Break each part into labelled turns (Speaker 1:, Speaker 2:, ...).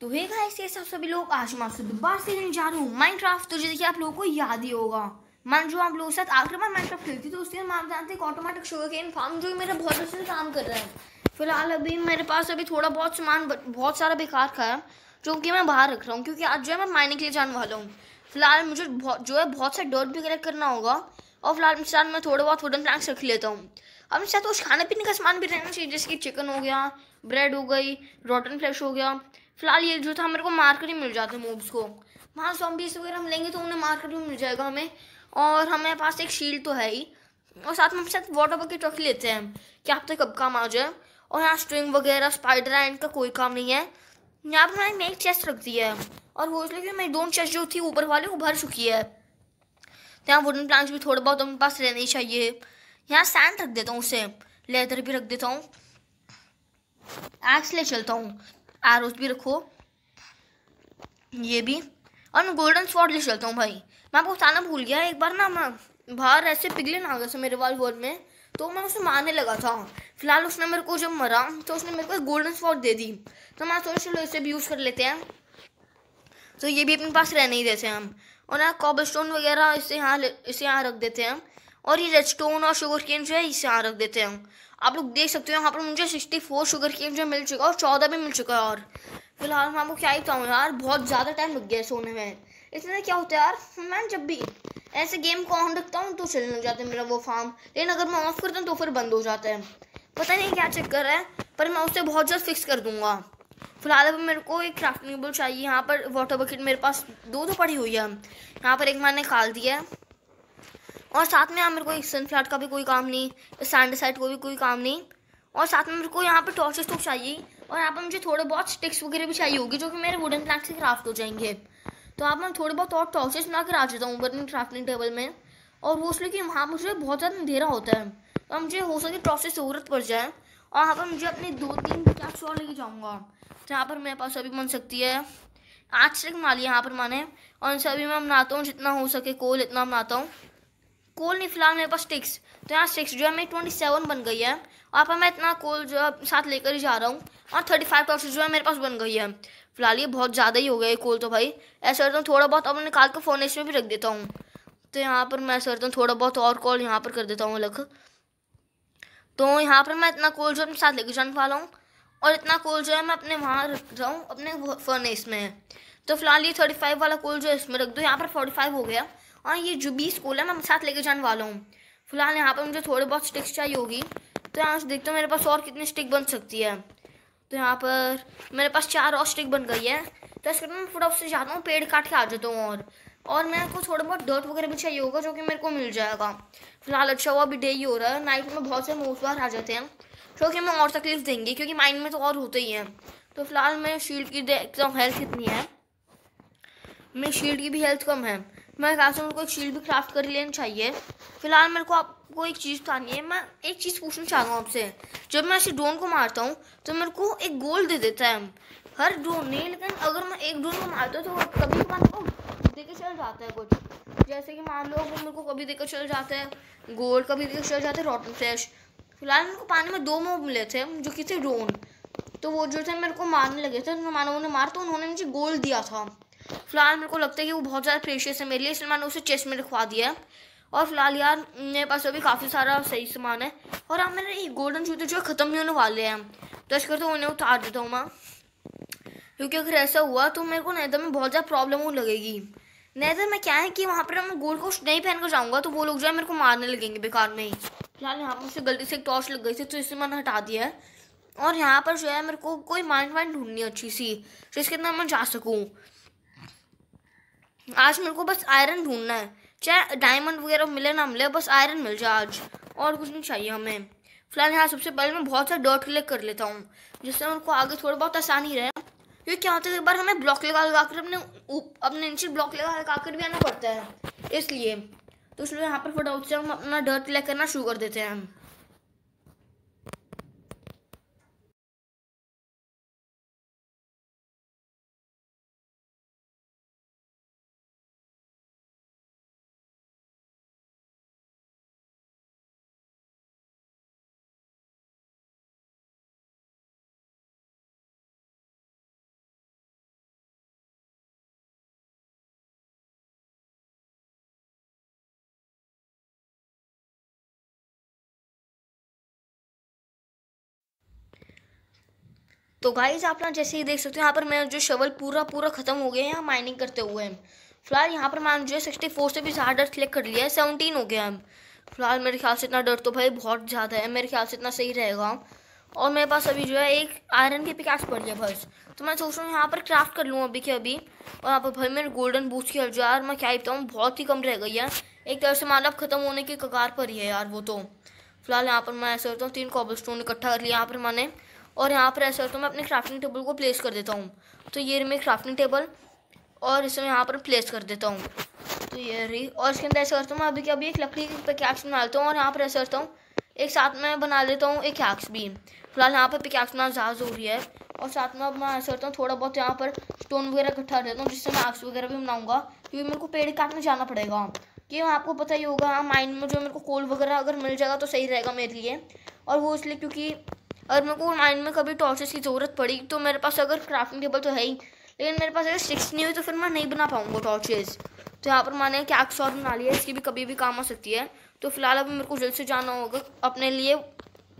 Speaker 1: तो hey guys ये सब सभी लोग आज मैं आपसे दोबारा से लेने जा रहा हूँ माइनक्राफ्ट तो जैसे कि आप लोगों को याद ही होगा मान जो आप लोगों के साथ आखिर बार माइनक्राफ्ट खेलती थी तो उसके दिन आप जानते हैं ऑटोमेटिक शुगर केन फार्म जो मेरा बहुत अच्छे से काम कर रहा है फिलहाल अभी मेरे पास अभी थोड़ा बहुत सामान बहुत सारा बेकार खा है जो कि मैं बाहर रख रहा हूँ क्योंकि आज जो है मैं माइनिंग के लिए जाने वाला हूँ फिलहाल मुझे जो है बहुत सा डर्ट भी कलेक्ट करना होगा और फिलहाल साथ मैं थोड़ा बहुत वुडन प्लैंक्स रख लेता हूँ अब मेरे साथ कुछ खाने पीने का सामान भी रहना चाहिए जैसे कि चिकन हो गया ब्रेड हो गई रोटन फ्लैश हो गया फिलहाल ये जो था मेरे को मार्कर ही मिल जाते हैं मूव्स को वहाँ जॉम्बीज वगैरह हम लेंगे तो उन्हें मार्कर भी मिल जाएगा हमें और हमारे पास एक शील्ड तो है ही और साथ में साथ वाटर बकेट रख लेते हैं कि आप तो कब काम आ जाए और यहाँ स्ट्रिंग वगैरह स्पाइडर एंड का कोई काम नहीं है यहाँ पर मैंने एक चेस्ट रख दी है और वो इसलिए मेरी दोनों चेस्ट जो थी ऊपर वाली वो भर चुकी है तो यहाँ वुडन प्लांट्स भी थोड़े बहुत अपने पास रहने चाहिए यहाँ सैंड रख देता हूँ उसे लेदर भी रख देता हूँ एक्स ले चलता हूँ आरोस भी रखो ये भी और मैं गोल्डन स्वॉर्ड ले चलता हूँ भाई मैं आपको बताना भूल गया एक बार ना मैं बाहर ऐसे पिघलन आ गया था मेरे वाल वॉल में तो मैं उसे मारने लगा था फिलहाल उसने मेरे को जब मरा तो उसने मेरे को एक गोल्डन स्वॉर्ड दे दी तो मैं सोच चलो इसे भी यूज़ कर लेते हैं तो ये भी अपने पास रहने ही देते हैं हम और यहाँ कॉबल स्टोन वगैरह इसे यहाँ इसे यहाँ रख देते हैं और ये रेडस्टोन और शुगर केन जो है इसे यहाँ रख देते हैं आप लोग देख सकते हो यहाँ पर मुझे सिक्सटी फोर शुगर केन जो मिल चुका है और चौदह भी मिल चुका है और फिलहाल मैं आपको क्या ही बताऊँ यार बहुत ज़्यादा टाइम लग गया सोने में इसलिए क्या होता है यार मैं जब भी ऐसे गेम को ऑन रखता हूँ तो चलने लग जाता है मेरा वो फार्म लेकिन अगर मैं ऑफ करता हूँ तो फिर बंद हो जाता है पता नहीं क्या चक्कर है पर मैं उसे बहुत जल्द फिक्स कर दूंगा फिलहाल अब मेरे को एक क्राफ्टिंग टेबल चाहिए यहाँ पर वाटर बकेट मेरे पास दो तो पड़ी हुई है यहाँ पर एक मैंने खाल दिया है और साथ में यहाँ मेरे को एक सनफ्लाट का भी कोई काम नहीं साइड को भी कोई काम नहीं और साथ में मेरे को यहाँ पर टॉर्चेस तो चाहिए और यहाँ पर मुझे थोड़े बहुत स्टिक्स वगैरह भी चाहिए होगी जो कि मेरे वुडन प्लांट से क्राफ्ट हो जाएंगे तो आप मैं थोड़े बहुत और टॉर्चेस बना कर आ जाता हूँ बर्निंग क्राफ्टिंग टेबल में और वो इसलिए कि वहाँ मुझे बहुत ज़्यादा अंधेरा होता है तो मुझे हो सके टॉर्चेस ज़रूरत पड़ जाए और यहाँ पर मुझे अपने दो तीन कैप्स और लेके जाऊँगा जहाँ पर मेरे पास अभी बन सकती है आज तक मान लिया यहाँ पर माने और उनसे अभी मैं बनाता हूँ जितना हो सके कोल इतना बनाता हूँ कोल नहीं फिलहाल मेरे पास स्टिक्स तो यहाँ स्टिक्स जो है मेरी ट्वेंटी सेवन बन गई है और पर मैं इतना कोल जो है साथ लेकर ही जा रहा हूँ और थर्टी फाइव टॉक्सिस जो है मेरे पास बन गई है फिलहाल ये बहुत ज़्यादा ही हो गया कोल तो भाई ऐसा करता हूँ थोड़ा बहुत अब निकाल कर फोन में भी रख देता हूँ तो यहाँ पर मैं ऐसा करता हूँ थोड़ा बहुत और कॉल यहाँ पर कर देता हूँ अलग तो यहाँ पर मैं इतना कोल जो अपने साथ लेकर पा रहा हूँ और इतना कोल जो है मैं अपने वहाँ रख रहा हूँ अपने फर्नेस में तो फिलहाल ये थर्टी फाइव वाला कोल जो है इसमें रख दो यहाँ पर फोर्टी फाइव हो गया और हाँ, ये जो भी स्कूल है मैं साथ लेके जाने वाला हूँ फिलहाल यहाँ पर मुझे थोड़े बहुत स्टिक्स चाहिए होगी तो यहाँ से देखते हो मेरे पास और कितनी स्टिक बन सकती है तो यहाँ पर मेरे पास चार और स्टिक बन गई है तो इसके मैं थोड़ा उससे जाता हूँ पेड़ काट के आ जाता हूँ और और मेरे को थोड़ा बहुत डर्ट वगैरह भी चाहिए होगा जो कि मेरे को मिल जाएगा फिलहाल अच्छा हुआ अभी डे ही हो रहा है नाइट में बहुत से मोसवार आ जाते हैं जो कि हमें और तकलीफ देंगे क्योंकि माइंड में तो और होते ही हैं तो फिलहाल मेरे शील्ड की देखता हूँ हेल्थ कितनी है मेरी शील्ड की भी हेल्थ कम है मैं ख्याल से उनको एक शील्ड भी क्राफ्ट कर लेना चाहिए फिलहाल मेरे को आपको एक चीज़ बतानी है मैं एक चीज़ पूछना चाहता हूँ आपसे जब मैं ऐसे ड्रोन को मारता हूँ तो मेरे को एक गोल दे देता है हर ड्रोन नहीं लेकिन अगर मैं एक ड्रोन को मारता हूँ तो कभी कभार को देकर चल जाता है कुछ जैसे कि मान लो वो मेरे को कभी देकर चल जाता है गोल्ड कभी देकर चल जाता है रॉटन फ्लैश फिलहाल मेरे को पानी में दो मोब मिले थे जो कि थे ड्रोन तो वो जो थे मेरे को मारने लगे थे तो मानो उन्हें मार तो उन्होंने मुझे गोल्ड दिया था फिलहाल मेरे को लगता है कि वो बहुत ज़्यादा प्रेशियस है मेरे लिए इसलिए मैंने उसे चेस्ट में रखवा दिया है और फिलहाल यार मेरे पास अभी काफ़ी सारा सही सामान है और अब मेरे गोल्डन जूते जो ख़त्म ही होने वाले हैं तो ऐसा करते उन्हें उतार देता हूँ मैं क्योंकि अगर ऐसा हुआ तो मेरे को नैदर में बहुत ज़्यादा प्रॉब्लम होने लगेगी नैदर में क्या है कि वहाँ पर मैं गोल्ड कोस्ट नहीं पहन कर जाऊँगा तो वो लोग जो है मेरे को मारने लगेंगे बेकार में ही फिलहाल यहाँ पर मुझे गलती से एक टॉर्च लग गई थी तो इसे मैंने हटा दिया है और यहाँ पर जो है मेरे को कोई माइंड वाइंड ढूंढनी अच्छी सी जिसके अंदर मैं जा सकूँ आज मेरे को बस आयरन ढूंढना है चाहे डायमंड वगैरह मिले ना मिले बस आयरन मिल जाए आज और कुछ नहीं चाहिए हमें फिलहाल यहाँ सबसे पहले मैं बहुत सारे डॉट क्लिक कर लेता हूँ जिससे उनको आगे थोड़ा बहुत आसानी रहे ये क्या होता है एक बार हमें ब्लॉक लगा लगा कर अपने अपने नीचे ब्लॉक लगा लगा कर भी आना पड़ता है इसलिए तो इसलिए यहाँ पर फटाफट से हम अपना डर कलेक्ट करना शुरू कर देते हैं हम तो गाइज आप ना जैसे ही देख सकते हो यहाँ पर मेरा जो शवल पूरा पूरा ख़त्म हो गया है यहाँ माइनिंग करते हुए फिलहाल यहाँ पर मैंने जो है सिक्सटी फोर से भी ज़्यादा डर सेलेक्ट कर लिया है सेवनटीन हो गया है फिलहाल मेरे ख्याल से इतना डर तो भाई बहुत ज़्यादा है मेरे ख्याल से इतना सही रहेगा और मेरे पास अभी जो है एक आयरन की पिकास पड़ी है बस तो मैं सोच रहा हूँ यहाँ पर क्राफ्ट कर लूँ अभी के अभी और यहाँ पर भाई मेरे गोल्डन बूथ की जो यार मैं क्या बताऊँ बहुत ही कम रह गई है एक तरह से मतलब ख़त्म होने की कगार पर ही है यार वो तो फिलहाल यहाँ पर मैं ऐसा करता हूँ तीन कॉबल स्टोन इकट्ठा कर लिया यहाँ पर मैंने और यहाँ पर ऐसा तो मैं अपने क्राफ्टिंग टेबल को प्लेस कर देता हूँ तो ये मेरी क्राफ्टिंग टेबल और इसे मैं यहाँ पर प्लेस कर देता हूँ तो ये रही और इसके अंदर ऐसा करता हूँ मैं अभी के अभी एक लकड़ी पे कैक्स बना लेता हूँ और यहाँ पर ऐसा करता हूँ एक साथ में बना लेता हूँ एक कैक्स भी फिलहाल यहाँ पर पिकैक्स बनाना ज़्यादा ज़रूरी है और साथ में अब मैं ऐसा करता हूँ थोड़ा बहुत यहाँ पर स्टोन वगैरह इकट्ठा देता हूँ जिससे मैं एक्स वगैरह भी बनाऊँगा क्योंकि मेरे को पेड़ काटने जाना पड़ेगा कि आपको पता ही होगा माइंड में जो मेरे को कोल वगैरह अगर मिल जाएगा तो सही रहेगा मेरे लिए और वो इसलिए क्योंकि अगर मेरे को माइंड में कभी टॉर्चेस की ज़रूरत पड़ी तो मेरे पास अगर क्राफ्टिंग टेबल तो है ही लेकिन मेरे पास अगर सिक्स नहीं हुई तो फिर मैं नहीं बना पाऊँगा टॉर्चेस तो यहाँ पर मैंने कैक्स और बना लिया इसकी भी कभी भी काम आ सकती है तो फिलहाल अब मेरे को जल्द से जाना होगा अपने लिए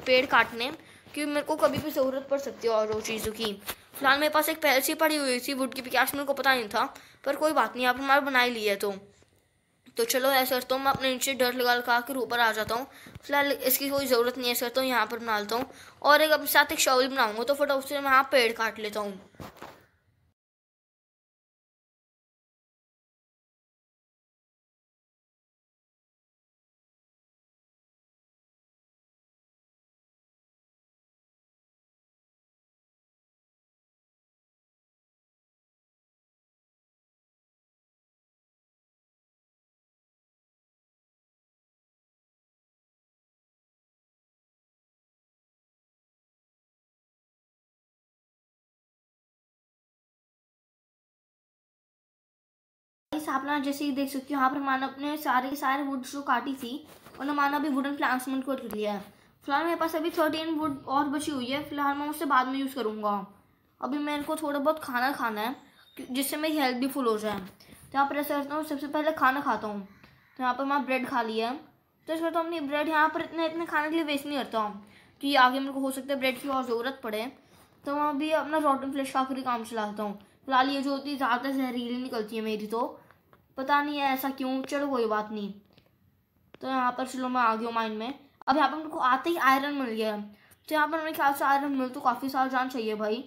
Speaker 1: पेड़ काटने क्योंकि मेरे को कभी भी ज़रूरत पड़ सकती है और वो चीज़ों की फिलहाल मेरे पास एक पहल सी पड़ी हुई थी वुड की पिकाश मेरे को पता नहीं था पर कोई बात नहीं यहाँ पर मैंने बनाई ली है तो तो चलो ऐसा करता हूँ मैं अपने नीचे डर लगा लगा कर ऊपर आ जाता हूँ फिलहाल इसकी कोई ज़रूरत नहीं है ऐसा करता हूँ यहाँ पर बना लेता हूँ और एक अपने साथ एक शॉवल बनाऊँगा तो फटाफट से मैं यहाँ पेड़ काट लेता हूँ इस आप ना जैसे ही देख सकते हो यहाँ पर मानो अपने सारे के सारे वुड जो काटी थी उन्होंने मानो अभी वुडन प्लांट्स में कर लिया है फिलहाल मेरे पास अभी थर्टीन वुड और बची हुई है फिलहाल मैं उससे बाद में यूज़ करूँगा अभी मेरे को थोड़ा बहुत खाना खाना है जिससे मेरी हेल्थ भी फुल हो जाए तो यहाँ पर ऐसा करता हूँ सबसे पहले खाना खाता हूँ तो यहाँ पर मैं ब्रेड खा लिया है तो इस तो अपनी ब्रेड यहाँ पर इतने इतने खाने के लिए वेस्ट नहीं करता हूँ कि आगे मेरे को हो सकता है ब्रेड की और ज़रूरत पड़े तो मैं अभी अपना रोटन फ्लेश का आखिरी काम चलाता हूँ फिलहाल ये जो होती है ज़्यादा जहरीली निकलती है मेरी तो पता नहीं है ऐसा क्यों चलो कोई बात नहीं तो यहाँ पर चलो मैं आ गया माइन में अब यहाँ पर उनको आते ही आयरन मिल गया है तो यहाँ पर मेरे ख्याल से आयरन मिल तो काफ़ी सारा जान चाहिए भाई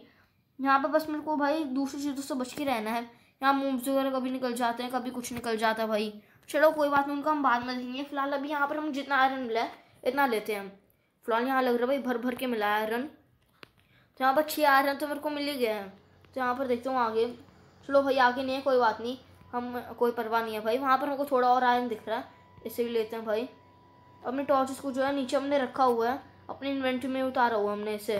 Speaker 1: यहाँ पर बस मेरे को भाई दूसरी चीज़ों से बच के रहना है यहाँ मूव्स वगैरह कभी निकल जाते हैं कभी कुछ निकल जाता है भाई चलो कोई बात नहीं उनका हम बाद में देंगे फिलहाल अभी यहाँ पर हम जितना आयरन मिला है इतना लेते हैं हम फिलहाल यहाँ लग रहा है भाई भर भर के मिला है आयरन तो यहाँ पर छः आयरन तो मेरे को मिल ही गया है तो यहाँ पर देखता हूँ आगे चलो भाई आगे नहीं है कोई बात नहीं हम कोई परवाह नहीं है भाई वहाँ पर हमको थोड़ा और आयरन दिख रहा है इसे भी लेते हैं भाई अपने टॉर्चेस को जो है नीचे हमने रखा हुआ है अपने इन्वेंट्री में उतारा हुआ हमने इसे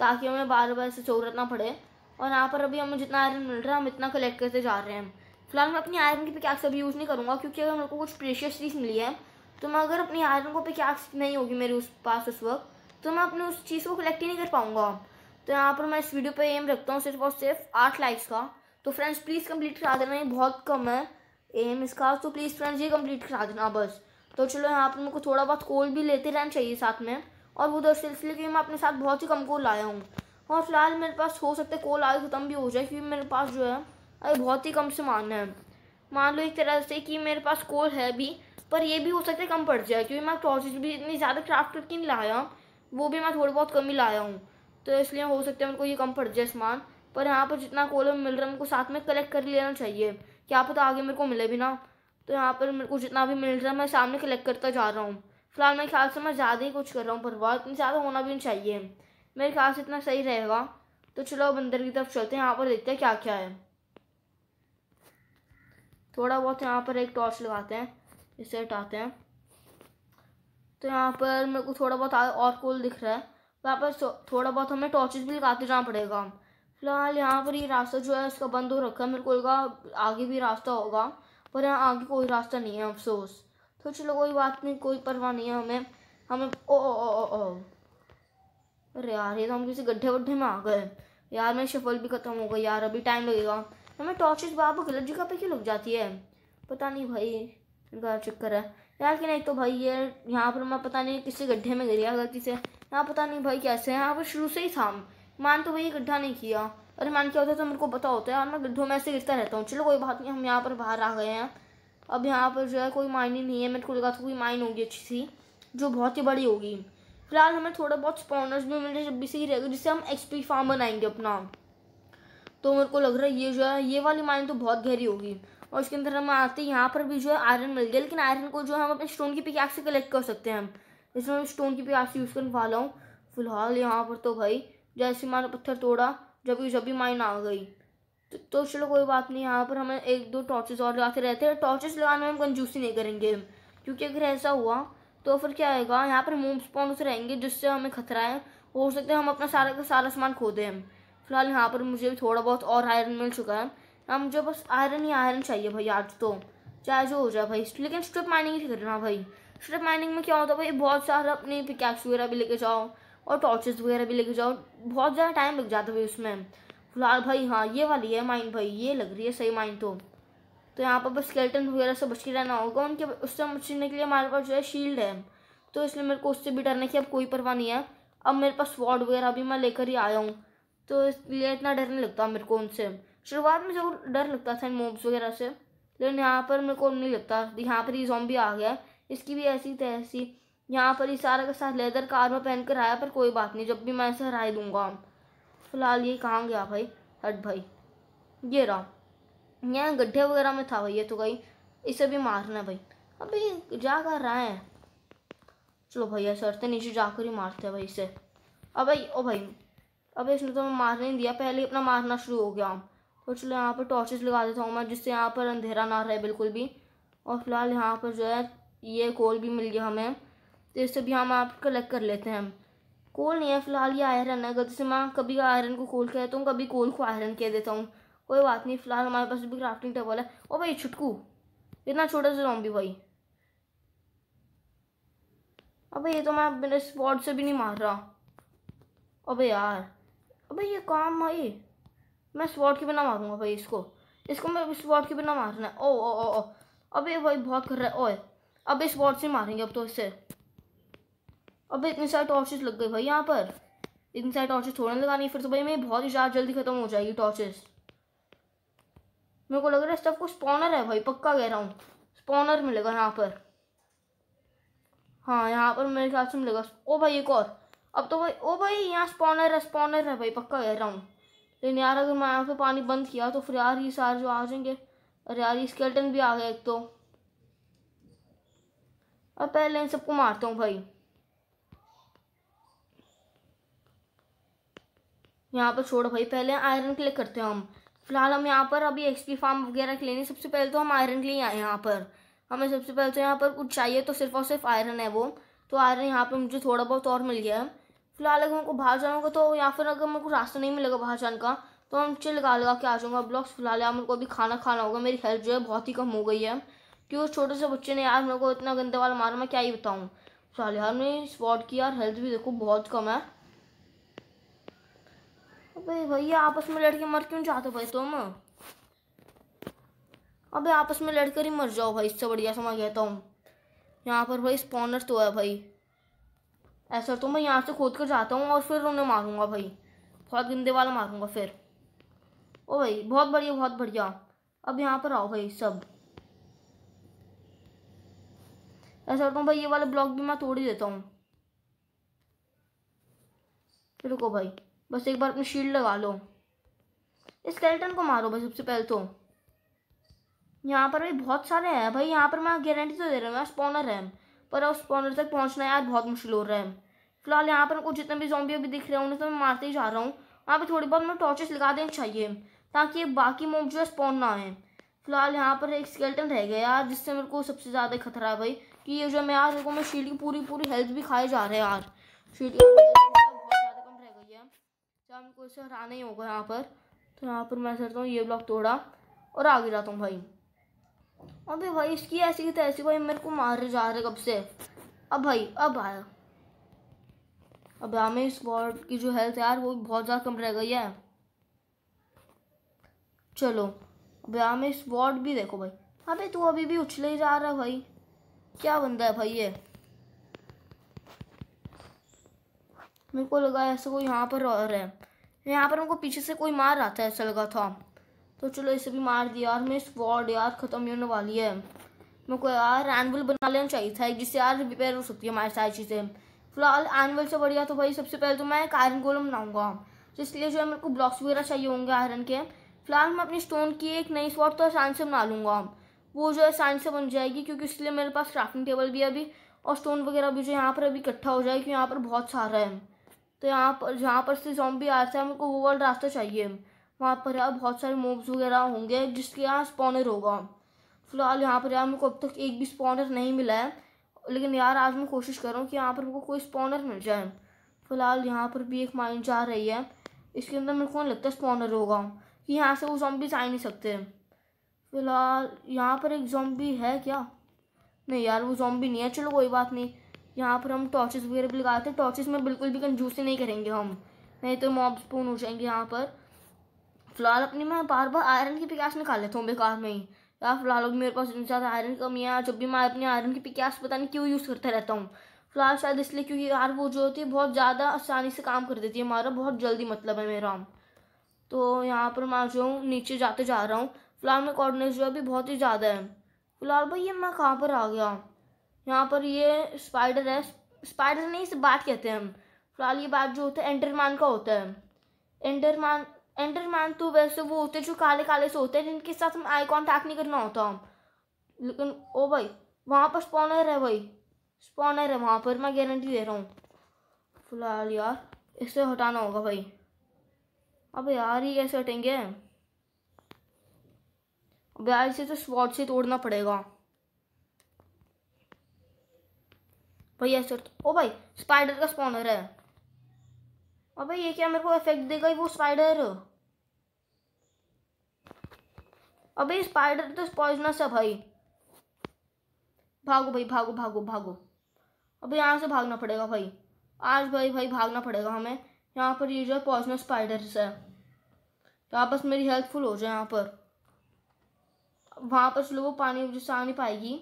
Speaker 1: ताकि हमें बार बार इसे जरूरत ना पड़े और यहाँ पर अभी हमें जितना आयरन मिल रहा है हम इतना कलेक्ट करते जा रहे हैं फिलहाल मैं अपनी आयरन की पे कैक्स अभी यूज़ नहीं करूँगा क्योंकि अगर मेरे को कुछ प्रेशियस चीज़ मिली है तो मैं अगर अपनी आयरन को पे कैक्स नहीं होगी मेरे उस पास उस वक्त तो मैं अपने उस चीज़ को कलेक्ट ही नहीं कर पाऊँगा तो यहाँ पर मैं इस वीडियो पर एम रखता हूँ सिर्फ और सिर्फ आठ लाइक्स का तो फ्रेंड्स प्लीज़ कंप्लीट करा देना ये बहुत कम है एम इसका तो प्लीज़ फ्रेंड्स ये कंप्लीट करा देना बस तो चलो यहाँ पर मेरे को थोड़ा बहुत कोल भी लेते रहना चाहिए साथ में और वो दरअसल तो इसलिए क्योंकि मैं अपने साथ बहुत ही कम कोल लाया हूँ और फिलहाल मेरे पास हो सकता है कोल आगे ख़त्म भी हो जाए क्योंकि मेरे पास जो है अरे बहुत ही कम सामान है मान लो एक तरह से कि मेरे पास कोल है भी पर ये भी हो सकता है कम पड़ जाए क्योंकि मैं टॉर्चेज भी इतनी ज़्यादा क्राफ्ट करके नहीं लाया वो भी मैं थोड़ा बहुत कम ही लाया हूँ तो इसलिए हो सकता है मेरे को ये कम पड़ जाए सामान पर यहाँ पर जितना कॉलम मिल रहा है मेरे को साथ में कलेक्ट कर लेना चाहिए क्या तो आगे मेरे को मिले भी ना तो यहाँ पर मेरे को जितना भी मिल रहा है मैं सामने कलेक्ट करता जा रहा हूँ फिलहाल मेरे ख्याल से मैं ज़्यादा ही कुछ कर रहा हूँ पर वह ज़्यादा होना भी नहीं चाहिए मेरे ख्याल से इतना सही रहेगा तो चलो अब अंदर की तरफ चलते हैं यहाँ पर देखते हैं क्या क्या है थोड़ा बहुत यहाँ पर एक टॉर्च लगाते हैं इसे हटाते हैं तो यहाँ पर मेरे को थोड़ा बहुत और कोल दिख रहा है यहाँ पर थोड़ा बहुत हमें टॉर्चेस भी लगाते जाना पड़ेगा फिलहाल यहाँ पर ये रास्ता जो है उसका बंद हो रखा है मेरे को लगा आगे भी रास्ता होगा पर यहाँ आगे कोई रास्ता नहीं है अफसोस तो चलो कोई बात नहीं कोई परवाह नहीं है हमें हमें ओ ओ ओ ओ ओ अरे यार ये तो हम किसी गड्ढे वड्ढे में आ गए यार मेरी शफल भी खत्म हो गई यार अभी टाइम लगेगा हमें टॉर्चेस बाबू गलत जगह पे क्यों लग जाती है पता नहीं भाई इनका चक्कर है यार कि नहीं तो भाई ये यहाँ पर मैं पता नहीं किसी गड्ढे में गिर गया गलती से यहाँ पता नहीं भाई कैसे है यहाँ पर शुरू से ही था मान तो वही गड्ढा नहीं किया अरे मान क्या होता है तो मेरे को पता होता है यार मैं गड्ढों में ऐसे गिरता रहता हूँ चलो कोई बात नहीं हम यहाँ पर बाहर आ गए हैं अब यहाँ पर जो है कोई माइनिंग नहीं है मेरे को लगा था तो कोई माइन होगी अच्छी सी जो बहुत ही बड़ी होगी फिलहाल हमें थोड़ा बहुत स्पॉनर्स भी मिले जब भी सही रहेगा जिससे हम एक्सपी फार्म बनाएंगे अपना तो मेरे को लग रहा है ये जो है ये वाली माइन तो बहुत गहरी होगी और उसके अंदर हम आते हैं यहाँ पर भी जो है आयरन मिल गया लेकिन आयरन को जो है हम अपने स्टोन की पिकैक्स से कलेक्ट कर सकते हैं इसमें स्टोन की पिकैक्स यूज़ करने वाला हूँ फिलहाल यहाँ पर तो भाई जैसे मारा पत्थर तोड़ा जब जब भी माइन आ गई तो, तो चलो कोई बात नहीं यहाँ पर हमें एक दो टॉर्चेस और लगाते रहते हैं टॉर्चेस लगाने में हम कंजूसी नहीं करेंगे क्योंकि अगर ऐसा हुआ तो फिर क्या आएगा यहाँ पर मोम स्पॉन से रहेंगे जिससे हमें खतरा है हो सकता है हम अपना सारा का सारा सामान खो दें फिलहाल यहाँ पर मुझे भी थोड़ा बहुत और आयरन मिल चुका है हम मुझे बस आयरन ही आयरन चाहिए भाई आज तो चाहे जो हो जाए भाई लेकिन स्ट्रिप माइनिंग ही करना भाई स्ट्रिप माइनिंग में क्या होता है भाई बहुत सारा अपनी पिकैक्स वगैरह भी लेके जाओ और टॉर्चेस वगैरह भी लेके जाओ बहुत ज़्यादा टाइम लग जाता है भाई उसमें फिलहाल भाई हाँ ये वाली है माइंड भाई ये लग रही है सही माइंड तो तो यहाँ पर बस स्केल्टन वगैरह से बच के रहना होगा उनके उससे बचने के लिए हमारे पास जो है शील्ड है तो इसलिए मेरे को उससे भी डरने की अब कोई परवाह नहीं है अब मेरे पास स्वॉर्ड वगैरह भी मैं लेकर ही आया हूँ तो इसलिए इतना डर नहीं लगता मेरे को उनसे शुरुआत में जरूर डर लगता था इन मोब्स वगैरह से लेकिन यहाँ पर मेरे को नहीं लगता यहाँ पर ये जॉम्बी आ गया इसकी भी ऐसी तैसी यहाँ पर सारा के साथ लेदर कार में पहन कर आया पर कोई बात नहीं जब भी मैं इसे हराई दूंगा फिलहाल ये कहाँ गया भाई हट भाई ये रहा यहाँ गड्ढे वगैरह में था भाई ये तो भाई इसे भी मारना भाई अभी जा कर रहा है चलो भैया सरते नीचे जाकर ही मारते हैं भाई इसे अब भाई ओ भाई अब इसने तो मैं मारने नहीं दिया पहले अपना मारना शुरू हो गया तो चलो यहाँ पर टॉर्चेस लगा देता हूँ मैं जिससे यहाँ पर अंधेरा ना रहे बिल्कुल भी और फिलहाल यहाँ पर जो है ये कोल भी मिल गया हमें तो इसे भी हम आप कलेक्ट कर लेते हैं हम कोल नहीं है फ़िलहाल ये आयरन है गलती से मैं कभी आयरन को कोल कह देता हूँ कभी कोल को आयरन कह देता हूँ कोई बात नहीं फ़िलहाल हमारे पास भी क्राफ्टिंग टेबल है ओ भाई छुटकू इतना छोटा सा जॉम्बी भाई अबे ये तो मैं मेरे स्पॉट से भी नहीं मार रहा अबे यार अबे ये काम भाई मैं स्पॉट के बिना मारूंगा भाई इसको इसको मैं स्पॉट के बिना मारना है ओ ओ ओ ओ अबे भाई बहुत कर रहा है ओए अबे स्पॉट से मारेंगे अब तो इससे अब इतने सारे टॉर्चेस लग गए भाई यहाँ पर इतने सारे टॉर्चेस थोड़ा लगानी फिर तो भाई मेरी बहुत ही ज़्यादा जल्दी ख़त्म हो जाएगी टॉर्चेस मेरे को लग रहा है स्टफ को स्पॉनर है भाई पक्का कह रहा हूँ स्पॉनर मिलेगा यहाँ पर हाँ यहाँ पर मेरे ख्याल से मिलेगा ओ भाई एक और अब तो भाई ओ भाई यहाँ स्पॉनर है स्पॉनर है भाई पक्का कह रहा हूँ लेकिन यार अगर मैं यहाँ पर पानी बंद किया तो फिर यार ये सारे जो आ जाएंगे अरे यार ये स्केल्टन भी आ गया एक तो अब पहले इन सबको मारता हूँ भाई यहाँ पर छोड़ो भाई पहले आयरन के लिए करते हैं हम फिलहाल हम यहाँ पर अभी एक्सपी फार्म वगैरह के लेने सबसे पहले तो हम आयरन के लिए आए यहाँ पर हमें सबसे पहले तो यहाँ पर कुछ चाहिए तो सिर्फ और सिर्फ आयरन है वो तो आयरन यहाँ पर मुझे थोड़ा बहुत और मिल गया है फिलहाल अगर हमको बाहर जाना होगा तो या फिर अगर मेरे को रास्ता नहीं मिलेगा बाहर जाने का तो हम चिल लगा लगा के आ जाऊँगा ब्लॉक्स फिलहाल यार मेरे को अभी खाना खाना होगा मेरी हेल्थ जो है बहुत ही कम हो गई है क्योंकि उस छोटे से बच्चे ने यार मेरे को इतना गंदे वाला मारा मैं क्या ही बताऊँ फिलहाल यार मैंने स्पॉट की यार हेल्थ भी देखो बहुत कम है अबे भैया आपस में लड़के मर क्यों चाहते भाई तुम अबे आपस में लड़कर ही मर जाओ भाई इससे बढ़िया से कहता हूँ यहाँ पर भाई स्पॉनर तो है भाई ऐसा तो मैं यहाँ से खोद कर जाता हूँ और फिर उन्हें मारूंगा भाई बहुत गंदे वाला मारूंगा फिर ओ भाई बहुत बढ़िया बहुत बढ़िया अब यहाँ पर आओ भाई सब ऐसा करता हूँ भाई ये वाला ब्लॉक भी मैं तोड़ ही देता हूँ रुको भाई बस एक बार अपनी शील्ड लगा लो इस स्केल्टन को मारो भाई सबसे पहले तो यहाँ पर भाई बहुत सारे हैं भाई यहाँ पर मैं गारंटी तो दे रहा हूँ स्पॉनर है पर उस स्पॉनर तक पहुँचना यार बहुत मुश्किल हो रहा है फिलहाल यहाँ पर कुछ जितने भी जॉम्बी अभी दिख रहे हैं उन्हें तो मैं मारते ही जा रहा हूँ वहाँ पर थोड़ी बहुत मैं टॉर्चेस लगा देनी चाहिए ताकि बाकी मोब जो है स्पॉन ना आए फिलहाल यहाँ पर एक स्केल्टन रह गया यार जिससे मेरे को सबसे ज़्यादा खतरा है भाई कि ये जो मैं यार मैं शील्ड की पूरी पूरी हेल्थ भी खाए जा रहे हैं यार शील्ड की को तो क्वेश्चन हराना ही होगा यहाँ पर तो यहाँ पर मैं करता हूँ ये ब्लॉक तोड़ा और आगे जाता हूँ भाई अभी भाई इसकी ऐसी की तैसी भाई मेरे को मारे जा रहे कब से अब भाई अब आया अब हमें इस बॉर्ड की जो हेल्थ यार वो बहुत ज़्यादा कम रह गई है चलो अब हमें इस बॉर्ड भी देखो भाई अबे तू अभी भी उछले ही जा रहा है भाई क्या बंदा है भाई ये मेरे को लगा ऐसा कोई यहाँ पर और है यहाँ पर हमको पीछे से कोई मार रहा था ऐसा लगा था तो चलो इसे भी मार दिया यार मेरी स्वाड यार ख़त्म ही होने वाली है मेरे को यार एनवल बना लेना चाहिए था जिससे यार रिपेयर हो सकती है हमारी सारी चीज़ें फिलहाल एनवल से बढ़िया तो भाई सबसे पहले तो मैं एक आयरन गोलम बनाऊँगा तो इसलिए जो है मेरे को ब्लॉक्स वगैरह चाहिए होंगे आयरन के फिलहाल मैं अपनी स्टोन की एक नई स्वाड तो आसान से बना लूँगा वो जो है आसान से बन जाएगी क्योंकि इसलिए मेरे पास क्राफ्टिंग टेबल भी है अभी और स्टोन वगैरह भी जो यहाँ पर अभी इकट्ठा हो जाएगा क्योंकि यहाँ पर बहुत सारा है तो यहाँ पर जहाँ पर से जॉम्बी आता है हमको वो वाला रास्ता चाहिए वहाँ पर यार बहुत सारे मोब्स वगैरह होंगे जिसके यहाँ स्पॉनर होगा फिलहाल यहाँ पर यार मेरे को अब तक एक भी स्पॉनर नहीं मिला है लेकिन यार आज मैं कोशिश कर रहा हूँ कि यहाँ पर मेरे को कोई स्पॉनर मिल जाए फिलहाल यहाँ पर भी एक माइन जा रही है इसके अंदर मेरे को नहीं लगता स्पॉनर होगा कि यहाँ से वो जॉम्बीज आ ही नहीं सकते फिलहाल यहाँ पर एक जॉम्बी है क्या नहीं यार वो जॉम्बी नहीं है चलो कोई बात नहीं यहाँ पर हम टॉर्चेस वगैरह भी लगाते हैं टॉर्चेस में बिल्कुल भी कंजूसी नहीं करेंगे हम नहीं तो मॉब स्पून हो जाएंगे यहाँ पर फ़िलहाल अपनी मैं बार बार आयरन की पिकास निकाल लेता हूँ बेकार में ही यार फिलहाल मेरे पास इतनी ज़्यादा आयरन की कमी है जब भी मैं अपनी आयरन की पिकास पता नहीं क्यों यूज़ करता रहता हूँ फिलहाल शायद इसलिए क्योंकि यार वो जो होती है बहुत ज़्यादा आसानी से काम कर देती है हमारा बहुत जल्दी मतलब है मेरा हम तो यहाँ पर मैं जो हूँ नीचे जाते जा रहा हूँ फिलहाल में कॉर्डिनेट जो है अभी बहुत ही ज़्यादा है फिलहाल भाई ये मैं कहाँ पर आ गया यहाँ पर ये स्पाइडर है स्पाइडर नहीं इसे बात कहते हैं हम फिलहाल ये बात जो होता है एंडरमान का होता है एंडरमान एंडरमान तो वैसे वो होते जो काले काले से होते हैं जिनके साथ हम आई कॉन्टैक्ट नहीं करना होता हम लेकिन ओ भाई वहाँ पर स्पॉनर है भाई स्पॉनर है वहाँ पर मैं गारंटी दे रहा हूँ फिलहाल यार इसे हटाना होगा भाई अब यार ये कैसे हटेंगे अब यार इसे तो स्वॉट से तोड़ना पड़ेगा भैया सर ओ भाई स्पाइडर का स्पॉनर है और भाई ये क्या मेरे को इफेक्ट देगा वो स्पाइडर अबे स्पाइडर तो पॉइजनस है भाई भागो भाई भागो भागो भागो अबे यहाँ से भागना पड़ेगा भाई आज भाई भाई भागना पड़ेगा हमें यहाँ पर ये जो पॉइजनस स्पाइडर्स है यहाँ बस मेरी हेल्पफुल हो जाए यहाँ पर वहाँ पर स्लो पानी जिससे आ नहीं पाएगी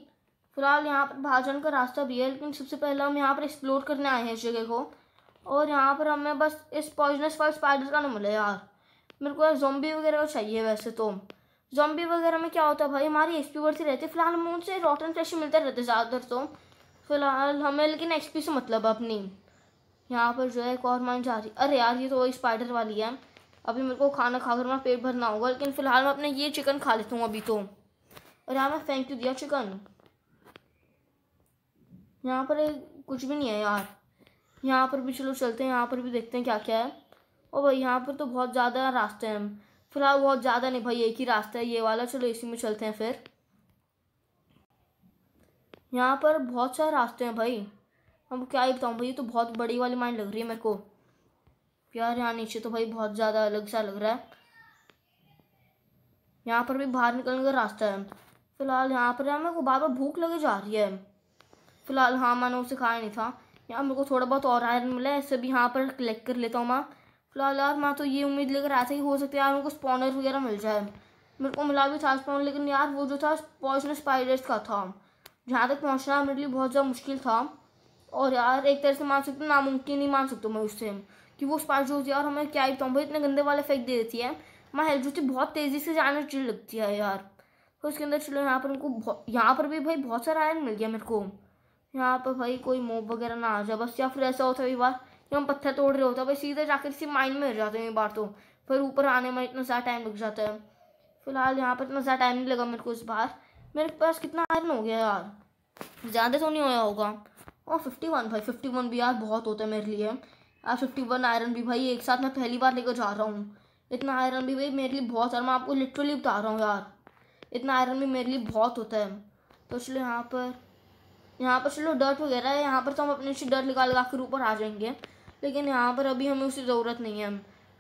Speaker 1: फिलहाल यहाँ पर बाहर जाने का रास्ता भी है लेकिन सबसे पहले हम यहाँ पर एक्सप्लोर करने आए हैं इस जगह को और यहाँ पर हमें बस इस पॉइजनस फॉर स्पाइडर का ना मिले यार मेरे को यार जोम्बी वगैरह तो चाहिए वैसे तो जोम्बी वगैरह में क्या होता है भाई हमारी एक्सपी बढ़ती रहती है फिलहाल हम उनसे रॉटन फ्रेश मिलते रहते ज़्यादातर तो फिलहाल हमें लेकिन एक्सपी से मतलब अपनी यहाँ पर जो है एक और मान जा रही अरे यार ये तो वही स्पाइडर वाली है अभी मेरे को खाना खाकर मैं पेट भरना होगा लेकिन फ़िलहाल मैं अपने ये चिकन खा लेता हूँ अभी तो और यहाँ मैं फेंक दिया चिकन यहाँ पर कुछ भी नहीं है यार यहाँ पर भी चलो चलते हैं यहाँ पर भी देखते हैं क्या क्या है और भाई यहाँ पर तो बहुत ज़्यादा रास्ते हैं फिलहाल बहुत ज़्यादा नहीं भाई एक ही रास्ता है ये वाला चलो इसी में चलते हैं फिर यहाँ पर बहुत सारे रास्ते हैं भाई अब क्या ही बताऊँ भाई तो बहुत बड़ी वाली माइंड लग रही है मेरे को यार यहाँ नीचे तो भाई बहुत ज़्यादा अलग सा लग रहा है यहाँ पर भी बाहर निकलने का रास्ता है फिलहाल यहाँ पर यार मेरे को बार बार भूख लगे जा रही है फ़िलहाल हाँ मैंने उसे खाया नहीं था यार मेरे को थोड़ा बहुत और आयरन मिला है इससे भी यहाँ पर कलेक्ट कर लेता हूँ मैं फिलहाल यार मैं तो ये उम्मीद लेकर आया था कि हो सकता है यार मेरे को स्पॉनर वगैरह मिल जाए मेरे को मिला भी था स्पॉनर लेकिन यार वो जो था पॉइजन स्पाइडर्स का था जहाँ तक पहुँचना मेरे लिए बहुत ज़्यादा मुश्किल था और यार एक तरह से मान सकते नामुमकिन ही मान सकता हूँ मैं उससे कि वो जो यार हमें क्या ही बताऊँ भाई इतने गंदे वाले फेंक दे देती है मैं हेल्थ जूती बहुत तेज़ी से जाने चिड़ लगती है यार तो उसके अंदर चलो यहाँ पर उनको यहाँ पर भी भाई बहुत सारा आयरन मिल गया मेरे को यहाँ पर भाई कोई मोब वगैरह ना आ जाए बस या फिर ऐसा होता है बार कि हम पत्थर तोड़ रहे होते हैं भाई सीधे जाकर इसी माइंड में गिर जाते हैं एक बार तो फिर ऊपर आने में इतना ज़्यादा टाइम लग जाता है फिलहाल यहाँ पर इतना ज़्यादा टाइम नहीं लगा मेरे को इस बार मेरे पास कितना आयरन हो गया यार ज़्यादा तो नहीं होया होगा और फिफ्टी वन भाई फिफ्टी वन भी यार बहुत होता है मेरे लिए यार फिफ्टी वन आयरन भी भाई एक साथ मैं पहली बार लेकर जा रहा हूँ इतना आयरन भी भाई मेरे लिए बहुत सारा मैं आपको लिटरली बता रहा हूँ यार इतना आयरन भी मेरे लिए बहुत होता है तो इसलिए यहाँ पर यहाँ पर चलो डर्ट वगैरह है यहाँ पर तो हम अपने से डर निकाल लगा कर ऊपर आ जाएंगे लेकिन यहाँ पर अभी हमें उसकी ज़रूरत नहीं है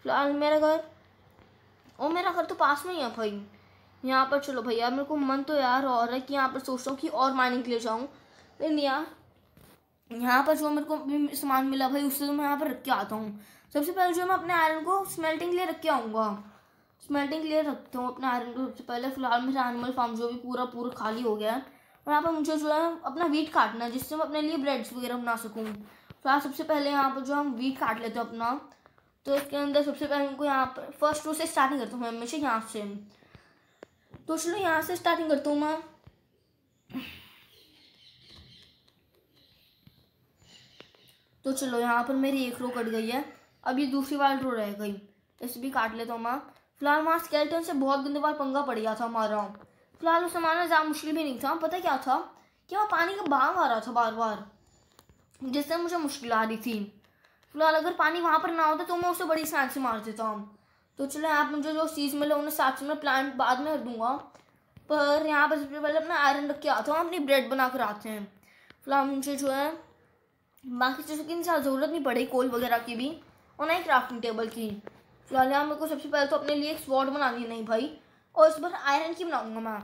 Speaker 1: फिलहाल मेरा घर और मेरा घर तो पास में ही है भाई यहाँ पर चलो भैया मेरे को मन तो यार और है कि यहाँ पर सोच रहा हूँ कि और माइनिंग के लिए जाऊँ लेकिन यार यहाँ पर जो मेरे को सामान मिला भाई उससे तो मैं यहाँ पर रख के आता हूँ सबसे पहले जो मैं अपने आयरन को स्मेल्टिंग के लिए रख के आऊँगा स्मेल्टिंग के लिए रखता हूँ अपने आयरन को सबसे पहले फिलहाल मेरा एनिमल फार्म जो भी पूरा पूरा खाली हो गया है और यहाँ पर मुझे जो है अपना वीट काटना है जिससे मैं अपने लिए ब्रेड्स वगैरह बना सकूँ तो आप सबसे पहले यहाँ पर जो हम वीट काट लेते हैं अपना तो इसके अंदर सबसे पहले हमको यहाँ पर फर्स्ट रू से स्टार्टिंग करता हूँ हमेशा यहाँ से तो चलो यहाँ से स्टार्टिंग करता हूँ मैं तो चलो यहाँ पर मेरी एक रो कट गई है अब ये दूसरी वाली रो रह गई इसे भी काट लेता हूँ मैं फिलहाल वहाँ स्केल्टन से बहुत गंदे बार पंगा पड़ गया था हमारा फिलहाल उस मारना ज़्यादा मुश्किल भी नहीं था पता क्या था कि वहाँ पानी का बहाव आ रहा था बार बार जिससे मुझे मुश्किल आ रही थी फिलहाल अगर पानी वहाँ पर ना होता तो मैं उसे बड़ी सांस से मार देता हूँ तो चलो आप मुझे जो चीज़ मिले उन्हें साथ में प्लांट बाद में रख पर यहाँ पर सबसे पहले अपना आयरन रख के आता हूँ अपनी ब्रेड बना कर आते हैं फिलहाल मुझे जो है बाकी चीज़ों की ज़्यादा ज़रूरत नहीं पड़ेगी कोल वगैरह की भी और ना ही क्राफ्टिंग टेबल की फिलहाल यहाँ मेरे को सबसे पहले तो अपने लिए एक स्वॉर्ड बना दिया नहीं भाई और इस बार आयरन की बनाऊँगा मैं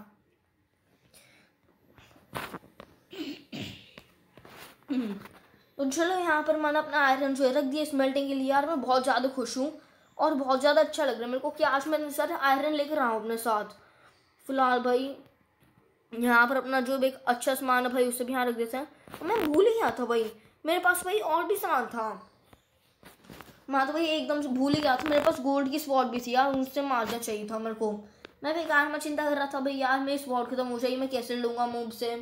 Speaker 1: तो चलो यहाँ पर मैंने अपना आयरन जो है रख दिया स्मेल्टिंग के लिए यार मैं बहुत ज़्यादा खुश हूँ और बहुत ज़्यादा अच्छा लग रहा है मेरे को कि आज मैं सर आयरन लेकर रहा हूँ अपने साथ फ़िलहाल भाई यहाँ पर अपना जो भी एक अच्छा सामान है भाई उसे भी यहाँ रख देते हैं मैं भूल ही गया था भाई मेरे पास भाई और भी सामान था मैं तो भाई एकदम से भूल ही गया था मेरे पास गोल्ड की स्पॉट भी थी यार उनसे मारना चाहिए था मेरे को मैं बेकार में चिंता कर रहा था भाई यार मैं इस वॉर्ड खत्म हो जाएगी मैं कैसे लूँगा मूव से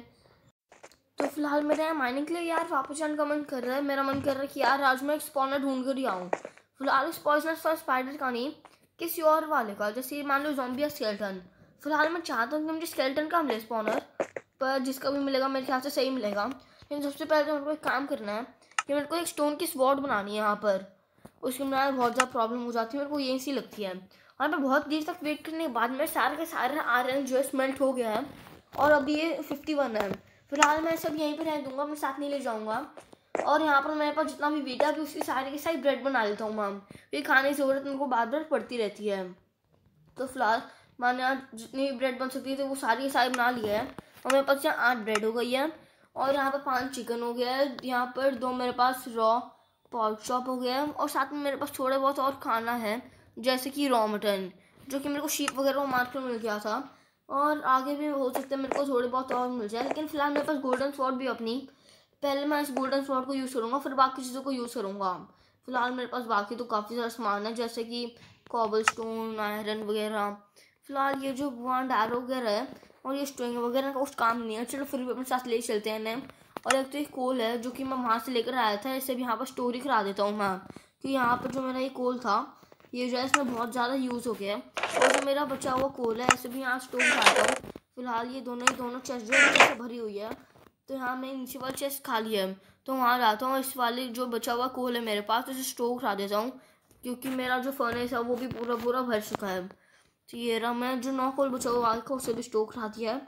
Speaker 1: तो फिलहाल मेरा माइनिंग के लिए यार वापस जान का मन कर रहा है मेरा मन कर रहा है कि यार आज मैं एक स्पॉनर ढूंढ कर ही आऊँ फिलहाल इस पॉइजनस फॉर स्पाइडर का नहीं किसी और वाले का जैसे मान लो जॉम्बी या स्केल्टन फिलहाल मैं चाहता हूँ कि मुझे स्केल्टन का मिले स्पॉनर पर जिसका भी मिलेगा मेरे ख्याल से सही मिलेगा लेकिन सबसे पहले तो मेरे को एक काम करना है कि मेरे को एक स्टोन की स्वॉर्ड बनानी है यहाँ पर उसके बनाया बहुत ज़्यादा प्रॉब्लम हो जाती है मेरे को यहीं सी लगती है यहाँ पे बहुत देर तक वेट करने के बाद मेरे सारे के सारे आयरन जो है स्मेल्ट हो गया है और अब ये फिफ्टी वन है फिलहाल मैं सब यहीं पर रह दूँगा मैं साथ नहीं ले जाऊँगा और यहाँ पर मेरे पास जितना भी बेटा भी उसकी सारे के सारी ब्रेड बना लेता हूँ मैम ये खाने की ज़रूरत मेरे को बार बार पड़ती रहती है तो फिलहाल मैंने आज जितनी भी ब्रेड बन सकती थी वो सारी के सारी बना लिया है और मेरे पास यहाँ आठ ब्रेड हो गई है और यहाँ पर पाँच चिकन हो गया है यहाँ पर दो मेरे पास रॉ पॉप चॉप हो गया है और साथ में मेरे पास थोड़ा बहुत और खाना है जैसे कि रोमटन जो कि मेरे को शीप वगैरह वो मार्केट मिल गया था और आगे भी हो सकता है मेरे को थोड़े बहुत और मिल जाए लेकिन फ़िलहाल मेरे पास गोल्डन स्वॉट भी अपनी पहले मैं इस गोल्डन स्वॉट को यूज़ करूँगा फिर बाकी चीज़ों को यूज़ करूँगा फ़िलहाल मेरे पास बाकी तो काफ़ी सारा सामान है जैसे कि कॉबल स्टोन आयरन वगैरह फ़िलहाल ये जो वन एरो वगैरह है और ये स्टोइंग वगैरह का कुछ काम नहीं है चलो फिर भी अपने साथ ले चलते हैं इन्हें और एक तो एक कोल है जो कि मैं वहाँ से लेकर आया था इसे भी यहाँ पर स्टोरी करा देता हूँ मैं कि यहाँ पर जो मेरा ये कोल था ये जो है इसमें बहुत ज़्यादा यूज़ हो गया है और जो मेरा बचा हुआ कोल है इसे भी यहाँ स्टोव खाता हूँ फिलहाल ये दोनों ही दोनों चेस्ट जो है भरी हुई है तो यहाँ मैं नीचे वाला चेस्ट खा लिया है तो वहाँ जाता हूँ इस वाले जो बचा हुआ कोल है मेरे पास तो उसे स्टोव खा देता हूँ क्योंकि मेरा जो फर्नेस है वो भी पूरा पूरा भर चुका है तो ये रहा मैं जो नौ कोल बचा हुआ का उसे भी स्टोव खा दिया है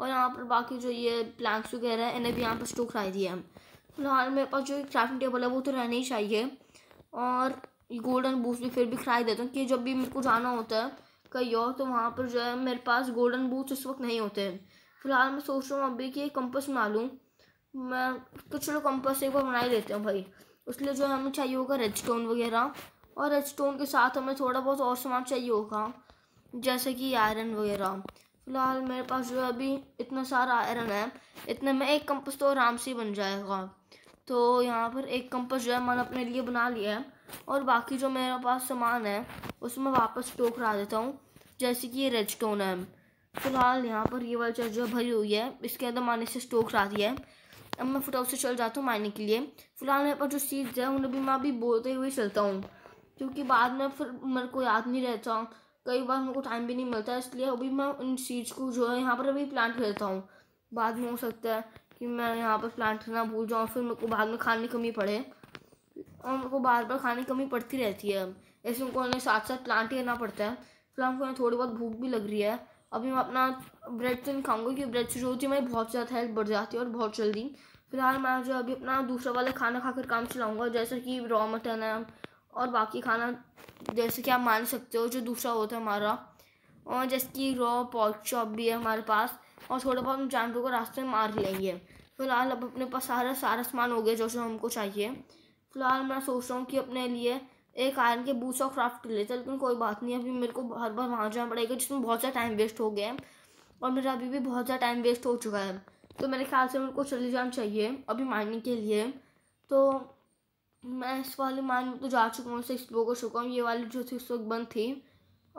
Speaker 1: और यहाँ पर बाकी जो ये प्लैंक्स वगैरह है इन्हें भी यहाँ पर स्टोव खा दिया है फिलहाल मेरे पास जो क्राफ्टिंग टेबल है वो तो रहना ही चाहिए और गोल्डन बूट्स भी फिर भी खराई देता हूँ कि जब भी मेरे को जाना होता है कहीं और तो वहाँ पर जो है मेरे पास गोल्डन बूट्स उस वक्त नहीं होते हैं फ़िलहाल मैं सोच रहा हूँ अभी कि कंपस बना लूँ मैं तो चलो कंपस एक बार बना ही लेते हैं भाई उसलिए जो हमें चाहिए होगा रेड स्टोन वगैरह और रेड स्टोन के साथ हमें थोड़ा बहुत और सामान चाहिए होगा जैसे कि आयरन वगैरह फ़िलहाल मेरे पास जो है अभी इतना सारा आयरन है इतने में एक कंपस तो आराम से बन जाएगा तो यहाँ पर एक कंपस जो है मैंने अपने लिए बना लिया है और बाकी जो मेरे पास सामान है उसमें वापस स्टोर करा देता हूँ जैसे कि ये रेड स्टोन है फिलहाल यहाँ पर ये वाली चर्च भरी हुई है इसके अंदर मैंने इसे स्टोक करा दिया है अब मैं फटाफट से चल जाता हूँ मायने के लिए फिलहाल यहाँ पर जो सीड्स है उन्हें भी मैं अभी बोलते हुए चलता हूँ क्योंकि बाद में फिर मेरे को याद नहीं रहता कई बार मेरे को टाइम भी नहीं मिलता इसलिए अभी मैं उन सीट्स को जो है यहाँ पर अभी प्लांट करता हूँ बाद में हो सकता है कि मैं यहाँ पर प्लांट करना भूल जाऊँ फिर मेरे को बाद में खाने की कमी पड़े और उनको बार बार खाने की कमी पड़ती रहती है ऐसे उनको उन्हें साथ साथ प्लांट ही करना पड़ता है फिलहाल उन्हें थोड़ी बहुत भूख भी लग रही है अभी मैं अपना ब्रेड तो नहीं खाऊंगा क्योंकि ब्रेड से जो होती है मेरी बहुत ज़्यादा हेल्थ बढ़ जाती है और बहुत जल्दी फिलहाल मैं जो अभी अपना दूसरा वाला खाना खाकर काम चलाऊँगा जैसे कि रॉ मटन है और बाकी खाना जैसे कि आप मान सकते हो जो दूसरा होता है हमारा और जैसे कि रॉ पॉक चॉप भी है हमारे पास और थोड़ा बहुत हम जानवरों को रास्ते में मार लेंगे फिलहाल अब अपने पास सारा सारा सामान हो गया जो जो हमको चाहिए फ़िलहाल मैं सोच रहा हूँ कि अपने लिए एक आयरन के बूट्स और क्राफ्ट ले लेते लेकिन कोई बात नहीं अभी मेरे को हर बार वहाँ जाना पड़ेगा जिसमें बहुत ज़्यादा टाइम वेस्ट हो गया है और मेरा अभी भी बहुत ज़्यादा टाइम वेस्ट हो चुका है तो मेरे ख्याल से मेरे को चले जाना चाहिए अभी माइनिंग के लिए तो मैं इस वाले माइन में तो जा चुका हूँ सिक्स एक्सप्लोर कर चुका हूँ ये वाली जो थी उस वक्त बंद थी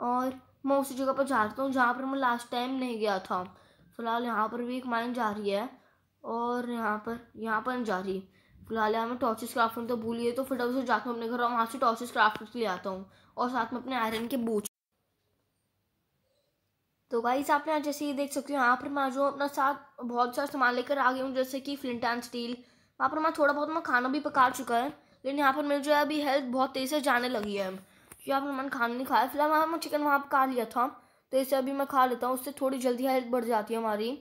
Speaker 1: और मैं उसी जगह पर जाता हूँ जहाँ पर मैं लास्ट टाइम नहीं गया था फ़िलहाल यहाँ पर भी एक माइन जा रही है और यहाँ पर यहाँ पर जा रही है फिलहाल यहाँ मैं टॉर्चेस क्राफ्ट करना तो भूल गई तो फिर से जाकर अपने घर और वहाँ से टॉर्चेस क्राफ्ट करके ले आता हूँ और साथ में अपने आयरन के बूच तो गाइस आपने यहाँ जैसे ये देख सकते हो यहाँ पर मैं जो अपना साथ बहुत सारा सामान लेकर आ गई हूँ जैसे कि फ्लिंट एंड स्टील वहाँ पर मैं थोड़ा बहुत मैं खाना भी पका चुका है लेकिन यहाँ पर मेरी जो है अभी हेल्थ बहुत तेज़ से जाने लगी है यहाँ पर मैंने खाना नहीं खाया फिलहाल वहाँ मैं चिकन वहाँ पर खा लिया था तो इसे अभी मैं खा लेता हूँ उससे थोड़ी जल्दी हेल्थ बढ़ जाती है हमारी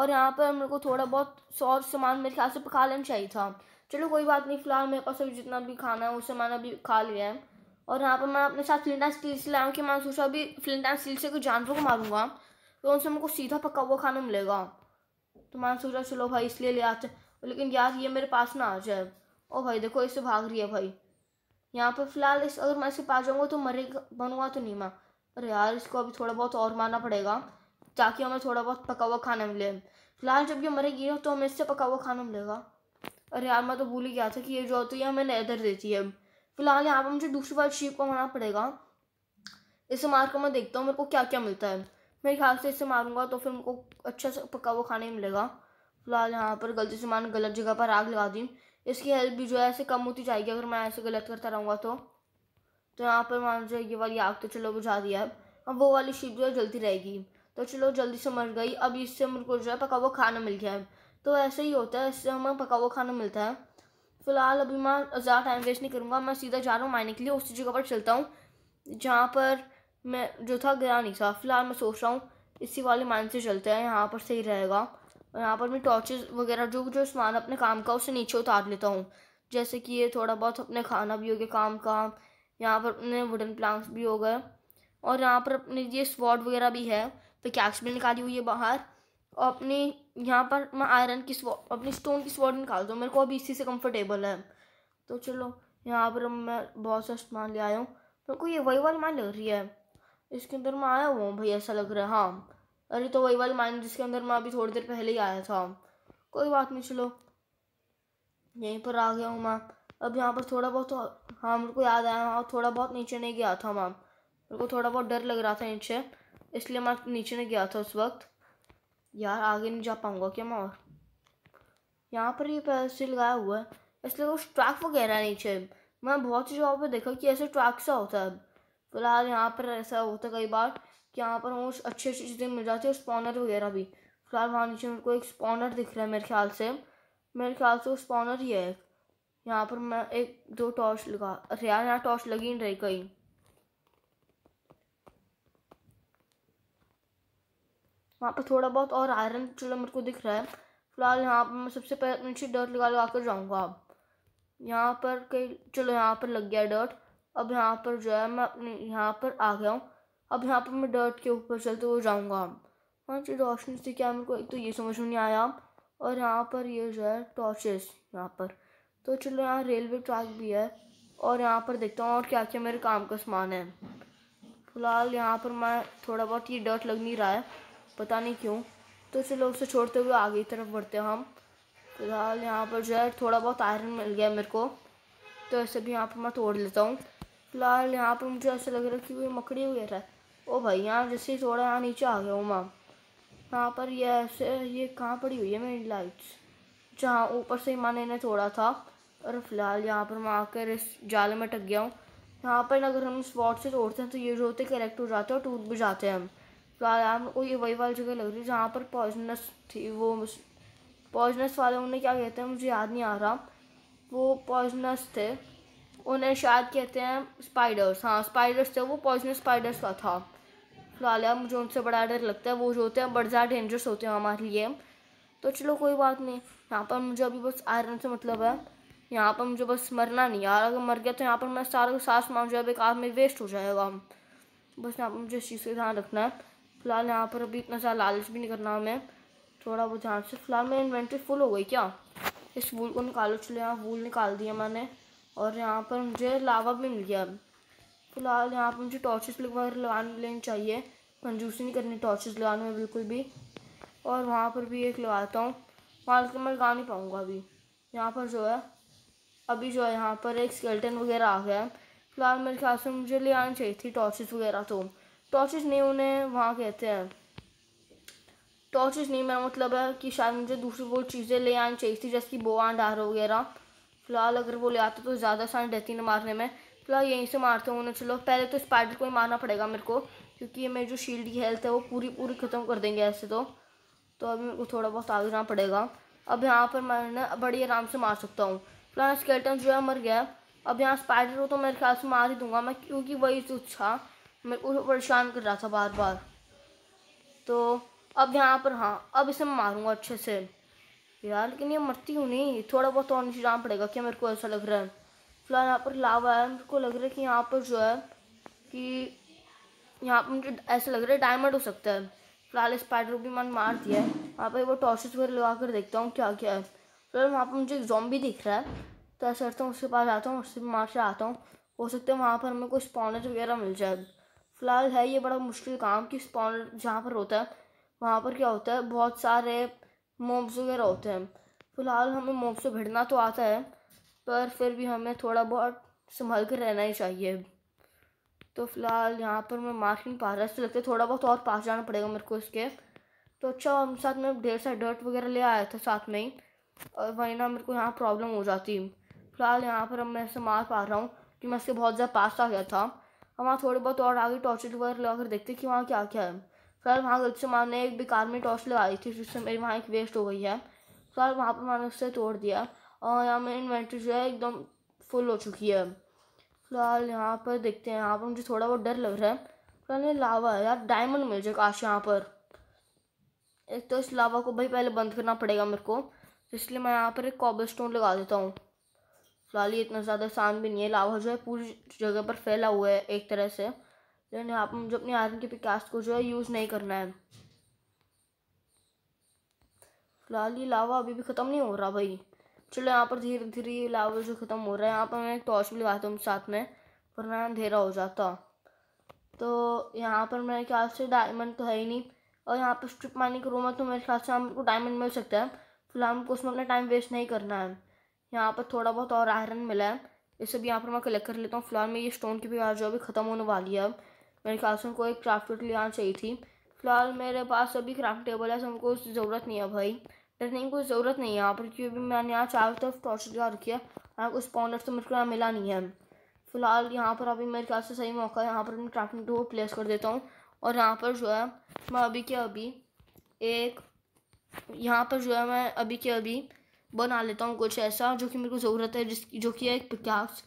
Speaker 1: और यहाँ पर मेरे को थोड़ा बहुत सौ सामान मेरे ख्याल से पका लेना चाहिए था चलो कोई बात नहीं फिलहाल मेरे पास अभी जितना भी खाना है उससे मैंने अभी खा लिया है और यहाँ पर मैं अपने साथ फ्लिंट एंड स्टील से लाऊँ कि मैंने सोचा अभी फ्लिंट एंड स्टील से कोई जानवर को मारूंगा तो उनसे मेरे को सीधा पका हुआ खाना मिलेगा तो मैंने सोचा चलो भाई इसलिए ले आते लेकिन यार ये मेरे पास ना आ जाए ओ भाई देखो इससे भाग रही है भाई यहाँ पर फिलहाल इस अगर मैं इसे पा जाऊँगा तो मरेगा बनूंगा तो नहीं मैं अरे यार इसको अभी थोड़ा बहुत और मारना पड़ेगा ताकि हमें थोड़ा बहुत पका हुआ खाना मिले फिलहाल जब ये मरेगी तो हमें इससे पका हुआ खाना मिलेगा अरे यार मैं तो भूल ही गया था कि ये जो होती है हमें नैदर देती है फिलहाल यहाँ पर मुझे दूसरी बार शीप को मारना पड़ेगा इसे मार कर मैं देखता हूँ मेरे को क्या क्या मिलता है मेरे ख्याल से इसे मारूंगा तो फिर उनको अच्छा सा पका वो खाने मिलेगा फिलहाल यहाँ पर गलती से मैंने गलत जगह पर आग लगा दी इसकी हेल्प भी जो है ऐसे कम होती जाएगी अगर मैं ऐसे गलत करता रहूँगा तो तो यहाँ पर मान जो ये वाली आग तो चलो बुझा दिया है अब वो वाली शीप जो है जलती रहेगी तो चलो जल्दी से मर गई अब इससे मुझको जो है पका वो खाना मिल गया है तो ऐसे ही होता है इससे हमें पका हुआ खाना मिलता है फ़िलहाल अभी मैं ज़्यादा टाइम वेस्ट नहीं करूँगा मैं सीधा जा रहा हूँ मायने के लिए उसी जगह पर चलता हूँ जहाँ पर मैं जो था गया नहीं था फ़िलहाल मैं सोच रहा हूँ इसी वाले माइन से चलते हैं यहाँ पर सही रहेगा और यहाँ पर मैं टॉर्चेस वगैरह जो जो सामान अपने काम का उसे नीचे उतार लेता हूँ जैसे कि ये थोड़ा बहुत अपने खाना भी हो गया काम का यहाँ पर अपने वुडन प्लांट्स भी हो गए और यहाँ पर अपने ये स्वॉट वगैरह भी है तो कैक्स भी निकाली हुई है बाहर अपनी यहाँ पर मैं आयरन की स्वॉर्ड अपनी स्टोन की स्वॉर्ड निकाल दो मेरे को अभी इसी से कंफर्टेबल है तो चलो यहाँ पर मैं बहुत सा सामान ले आया हूँ मेरे को ये वही वाली माइन लग रही है इसके अंदर मैं आया हुआ हूँ भाई ऐसा लग रहा है हाँ अरे तो वही वाली माइन जिसके अंदर मैं अभी थोड़ी देर पहले ही आया था कोई बात नहीं चलो यहीं पर आ गया हूँ मैं अब यहाँ पर थोड़ा बहुत तो- हाँ मेरे को याद आया और हाँ, थोड़ा बहुत नीचे नहीं गया था मैम मेरे को थोड़ा बहुत डर लग रहा था नीचे इसलिए मैं नीचे नहीं गया था उस वक्त यार आगे नहीं जा पाऊँगा क्या मैं और यहाँ पर ये पैसे लगाया हुआ है इसलिए कुछ तो ट्रैक वगैरह नीचे मैं बहुत सी जगहों पर देखा कि ऐसे ट्रैक सा होता है फिलहाल यहाँ पर ऐसा होता है कई बार कि यहाँ पर वो अच्छी अच्छी चीज़ें मिल जाती है स्पॉनर वगैरह भी फिलहाल वहाँ नीचे मेरे को एक स्पॉनर दिख रहा है मेरे ख्याल से मेरे ख्याल से वो स्पॉनर ही है यहाँ पर मैं एक दो टॉर्च लगा अरे यार यहाँ टॉर्च लगी नहीं रही कहीं वहाँ पर थोड़ा बहुत और आयरन चलो मेरे को दिख रहा है फिलहाल यहाँ पर मैं सबसे पहले नीचे डर्ट लगा लगा कर जाऊँगा अब यहाँ पर कई चलो यहाँ पर लग गया डर्ट अब यहाँ पर जो है मैं अपने यहाँ पर आ गया हूँ अब यहाँ पर मैं डर्ट के ऊपर चलते हुए जाऊँगा अब हाँ जी रोशनी से क्या मेरे को एक तो ये समझ में नहीं आया और यहाँ पर ये जो है टॉर्चेस यहाँ पर तो चलो यहाँ रेलवे ट्रैक भी है और यहाँ पर देखता हूँ और क्या क्या मेरे काम का सामान है फिलहाल यहाँ पर मैं थोड़ा बहुत ये डर्ट लग नहीं रहा है पता नहीं क्यों तो चलो उसे छोड़ते हुए आगे की तरफ बढ़ते हैं हम फिलहाल यहाँ पर जो है थोड़ा बहुत आयरन मिल गया मेरे को तो ऐसे भी यहाँ पर मैं तोड़ लेता हूँ फिलहाल यहाँ पर मुझे ऐसा लग रहा है कि कोई मकड़ी वगैरह है ओ भाई यहाँ जैसे ही थोड़ा यहाँ नीचे आ गया हूँ मैम यहाँ पर ये ऐसे ये कहाँ पड़ी हुई है मेरी लाइट्स जहाँ ऊपर से ही मैंने इन्हें तोड़ा था और फिलहाल यहाँ पर मैं आकर इस जाले में टक गया हूँ यहाँ पर अगर हम स्पॉट से तोड़ते हैं तो ये जो होते करेक्ट हो जाते हैं और टूट भी जाते हैं हम तालाब को ये वही वाली जगह लग रही है जहाँ पर पॉइजनस थी वो पॉइजनस वाले उन्हें क्या कहते हैं मुझे याद नहीं आ रहा वो पॉइजनस थे उन्हें शायद कहते हैं स्पाइडर्स हाँ स्पाइडर्स थे वो पॉइजनस स्पाइडर्स का था फिलहाल यार मुझे उनसे बड़ा डर लगता है वो जो होते हैं बड़े ज़्यादा डेंजरस होते हैं हमारे लिए तो चलो कोई बात नहीं यहाँ पर मुझे अभी बस आयरन से मतलब है यहाँ पर मुझे बस मरना नहीं यार अगर मर गया तो यहाँ पर मैं सारा सारा सामान जो है बेकार में वेस्ट हो जाएगा बस यहाँ पर मुझे इस चीज़ का ध्यान रखना है फ़िलहाल यहाँ पर अभी इतना ज़्यादा लालच भी नहीं करना हमें थोड़ा वो ध्यान से फ़िलहाल मेरी इन्वेंट्री फुल हो गई क्या इस वूल को निकालो चलो यहाँ वूल निकाल दिया मैंने और यहाँ पर मुझे लावा भी मिल गया फ़िलहाल यहाँ पर मुझे टॉर्चेस वगैरह लगाने लेनी चाहिए कंजूसी नहीं करनी टॉर्चेस लगाने में बिल्कुल भी और वहाँ पर भी एक लगाता हूँ वहाँ के मैं लगा नहीं पाऊँगा अभी यहाँ पर जो है अभी जो है यहाँ पर एक स्केल्टन वगैरह आ गया है फिलहाल मेरे ख्याल से मुझे ले आनी चाहिए थी टॉर्चेस वगैरह तो टॉर्चेज नहीं उन्हें वहाँ कहते हैं टॉर्चेज नहीं मेरा मतलब है कि शायद मुझे दूसरी वो चीज़ें ले आनी चाहिए थी जैसे कि बोआ डार वगैरह फ़िलहाल अगर वो ले आते तो ज़्यादा आसान रहती ना मारने में फ़िलहाल यहीं से मारते उन्हें चलो पहले तो स्पाइडर को ही मारना पड़ेगा मेरे को क्योंकि मेरी जो शील्ड की हेल्थ है वो पूरी पूरी ख़त्म कर देंगे ऐसे तो तो अभी मेरे को थोड़ा बहुत आगे जाना पड़ेगा अब यहाँ पर मैं बड़ी आराम से मार सकता हूँ फिलहाल स्केल्टन जो है मर गया अब यहाँ स्पाइडर हो तो मेरे ख्याल से मार ही दूंगा मैं क्योंकि वही तो था मैं परेशान कर रहा था बार बार तो अब यहाँ पर हाँ अब इसे मैं मारूँगा अच्छे से यार लेकिन ये मरती हूँ नहीं थोड़ा बहुत और तो नीचे जाना पड़ेगा क्या मेरे को ऐसा लग रहा है फिलहाल यहाँ पर लावा है मेरे को लग रहा है कि यहाँ पर जो है कि यहाँ पर मुझे ऐसा लग रहा है डायमंड हो सकता है फिलहाल स्पाइडर भी मैंने मार दिया है वहाँ पर वो टॉर्चेस वगैरह लगा कर देखता हूँ क्या क्या है फिलहाल वहाँ पर मुझे एक जॉम्बी दिख रहा है तो ऐसा करता हूँ उसके पास आता हूँ उससे मार से आता हूँ हो सकता है वहाँ पर हमें कोई स्पॉनर वगैरह मिल जाए फ़िलहाल है ये बड़ा मुश्किल काम कि स्पॉन जहाँ पर होता है वहाँ पर क्या होता है बहुत सारे मोम्स वगैरह होते हैं फ़िलहाल हमें मोम से भिड़ना तो आता है पर फिर भी हमें थोड़ा बहुत संभाल कर रहना ही चाहिए तो फ़िलहाल यहाँ पर मैं मार्क नहीं पा रहा इससे लगता है थोड़ा बहुत और पास जाना पड़ेगा मेरे को इसके तो अच्छा हम साथ में ढेर सा डर्ट वगैरह ले आया था साथ में ही और वही ना मेरे को यहाँ प्रॉब्लम हो जाती फ़िलहाल यहाँ पर मैं ऐसे मार पा रहा हूँ कि मैं इसके बहुत ज़्यादा पास आ गया था हम वहाँ थोड़ी बहुत और आगे टॉर्च वगैरह लगा कर देखते कि वहाँ क्या क्या है सर वहाँ गलत से मैंने एक बेकार में टॉर्च लगाई थी जिससे मेरी वहाँ एक वेस्ट हो गई है सर वहाँ पर मैंने उससे तोड़ दिया और यहाँ मेरी इन्वेंट्री जो है एकदम फुल हो चुकी है फिलहाल यहाँ पर देखते हैं यहाँ पर मुझे थोड़ा बहुत डर लग रहा है फिलहाल ये लावा है यार डायमंड मिल जाए काश यहाँ पर एक तो इस लावा को भाई पहले बंद करना पड़ेगा मेरे को इसलिए मैं यहाँ पर एक कॉबल स्टोन लगा देता हूँ फिलहाल ये इतना ज़्यादा शांत भी नहीं है लावा जो है पूरी जगह पर फैला हुआ है एक तरह से लेकिन यहाँ पर मुझे अपनी आर्मी के पिकास को जो है यूज़ नहीं करना है फिलहाल ये लावा अभी भी ख़त्म नहीं हो रहा भाई चलो यहाँ पर धीरे धीरे ये लावा जो ख़त्म हो रहा है यहाँ पर मैं एक टॉर्च भी लगाता हूँ साथ में वरना अंधेरा हो जाता तो यहाँ पर मेरे ख्याल से डायमंड तो है ही नहीं और यहाँ पर स्ट्रिप मानी के रूम है तो मेरे ख्याल से हमको डायमंड मिल सकता है फिलहाल हमको उसमें अपना टाइम वेस्ट नहीं करना है यहाँ पर थोड़ा बहुत और आयरन मिला है इसे भी यहाँ पर मैं कलेक्ट कर लेता हूँ फिलहाल में ये स्टोन की भी आज जो अभी ख़त्म होने वाली है अब मेरे ख्याल से उनको एक क्राफ्ट ले आना चाहिए थी फिलहाल मेरे पास अभी क्राफ्ट टेबल है हमको उसकी ज़रूरत नहीं है भाई लेकिन की कोई ज़रूरत नहीं है यहाँ पर क्योंकि मैंने यहाँ चारों तरफ टॉर्च लगा रखी है यहाँ कुछ पाउंडर तो मेरे को यहाँ मिला नहीं है फिलहाल यहाँ पर अभी मेरे ख्याल से सही मौका है यहाँ पर मैं क्राफ्टिंग टेबल प्लेस कर देता हूँ और यहाँ पर जो है मैं अभी के अभी एक यहाँ पर जो है मैं अभी के अभी बना लेता हूँ कुछ ऐसा जो कि मेरे को ज़रूरत है जिसकी जो कि है एक पिक्स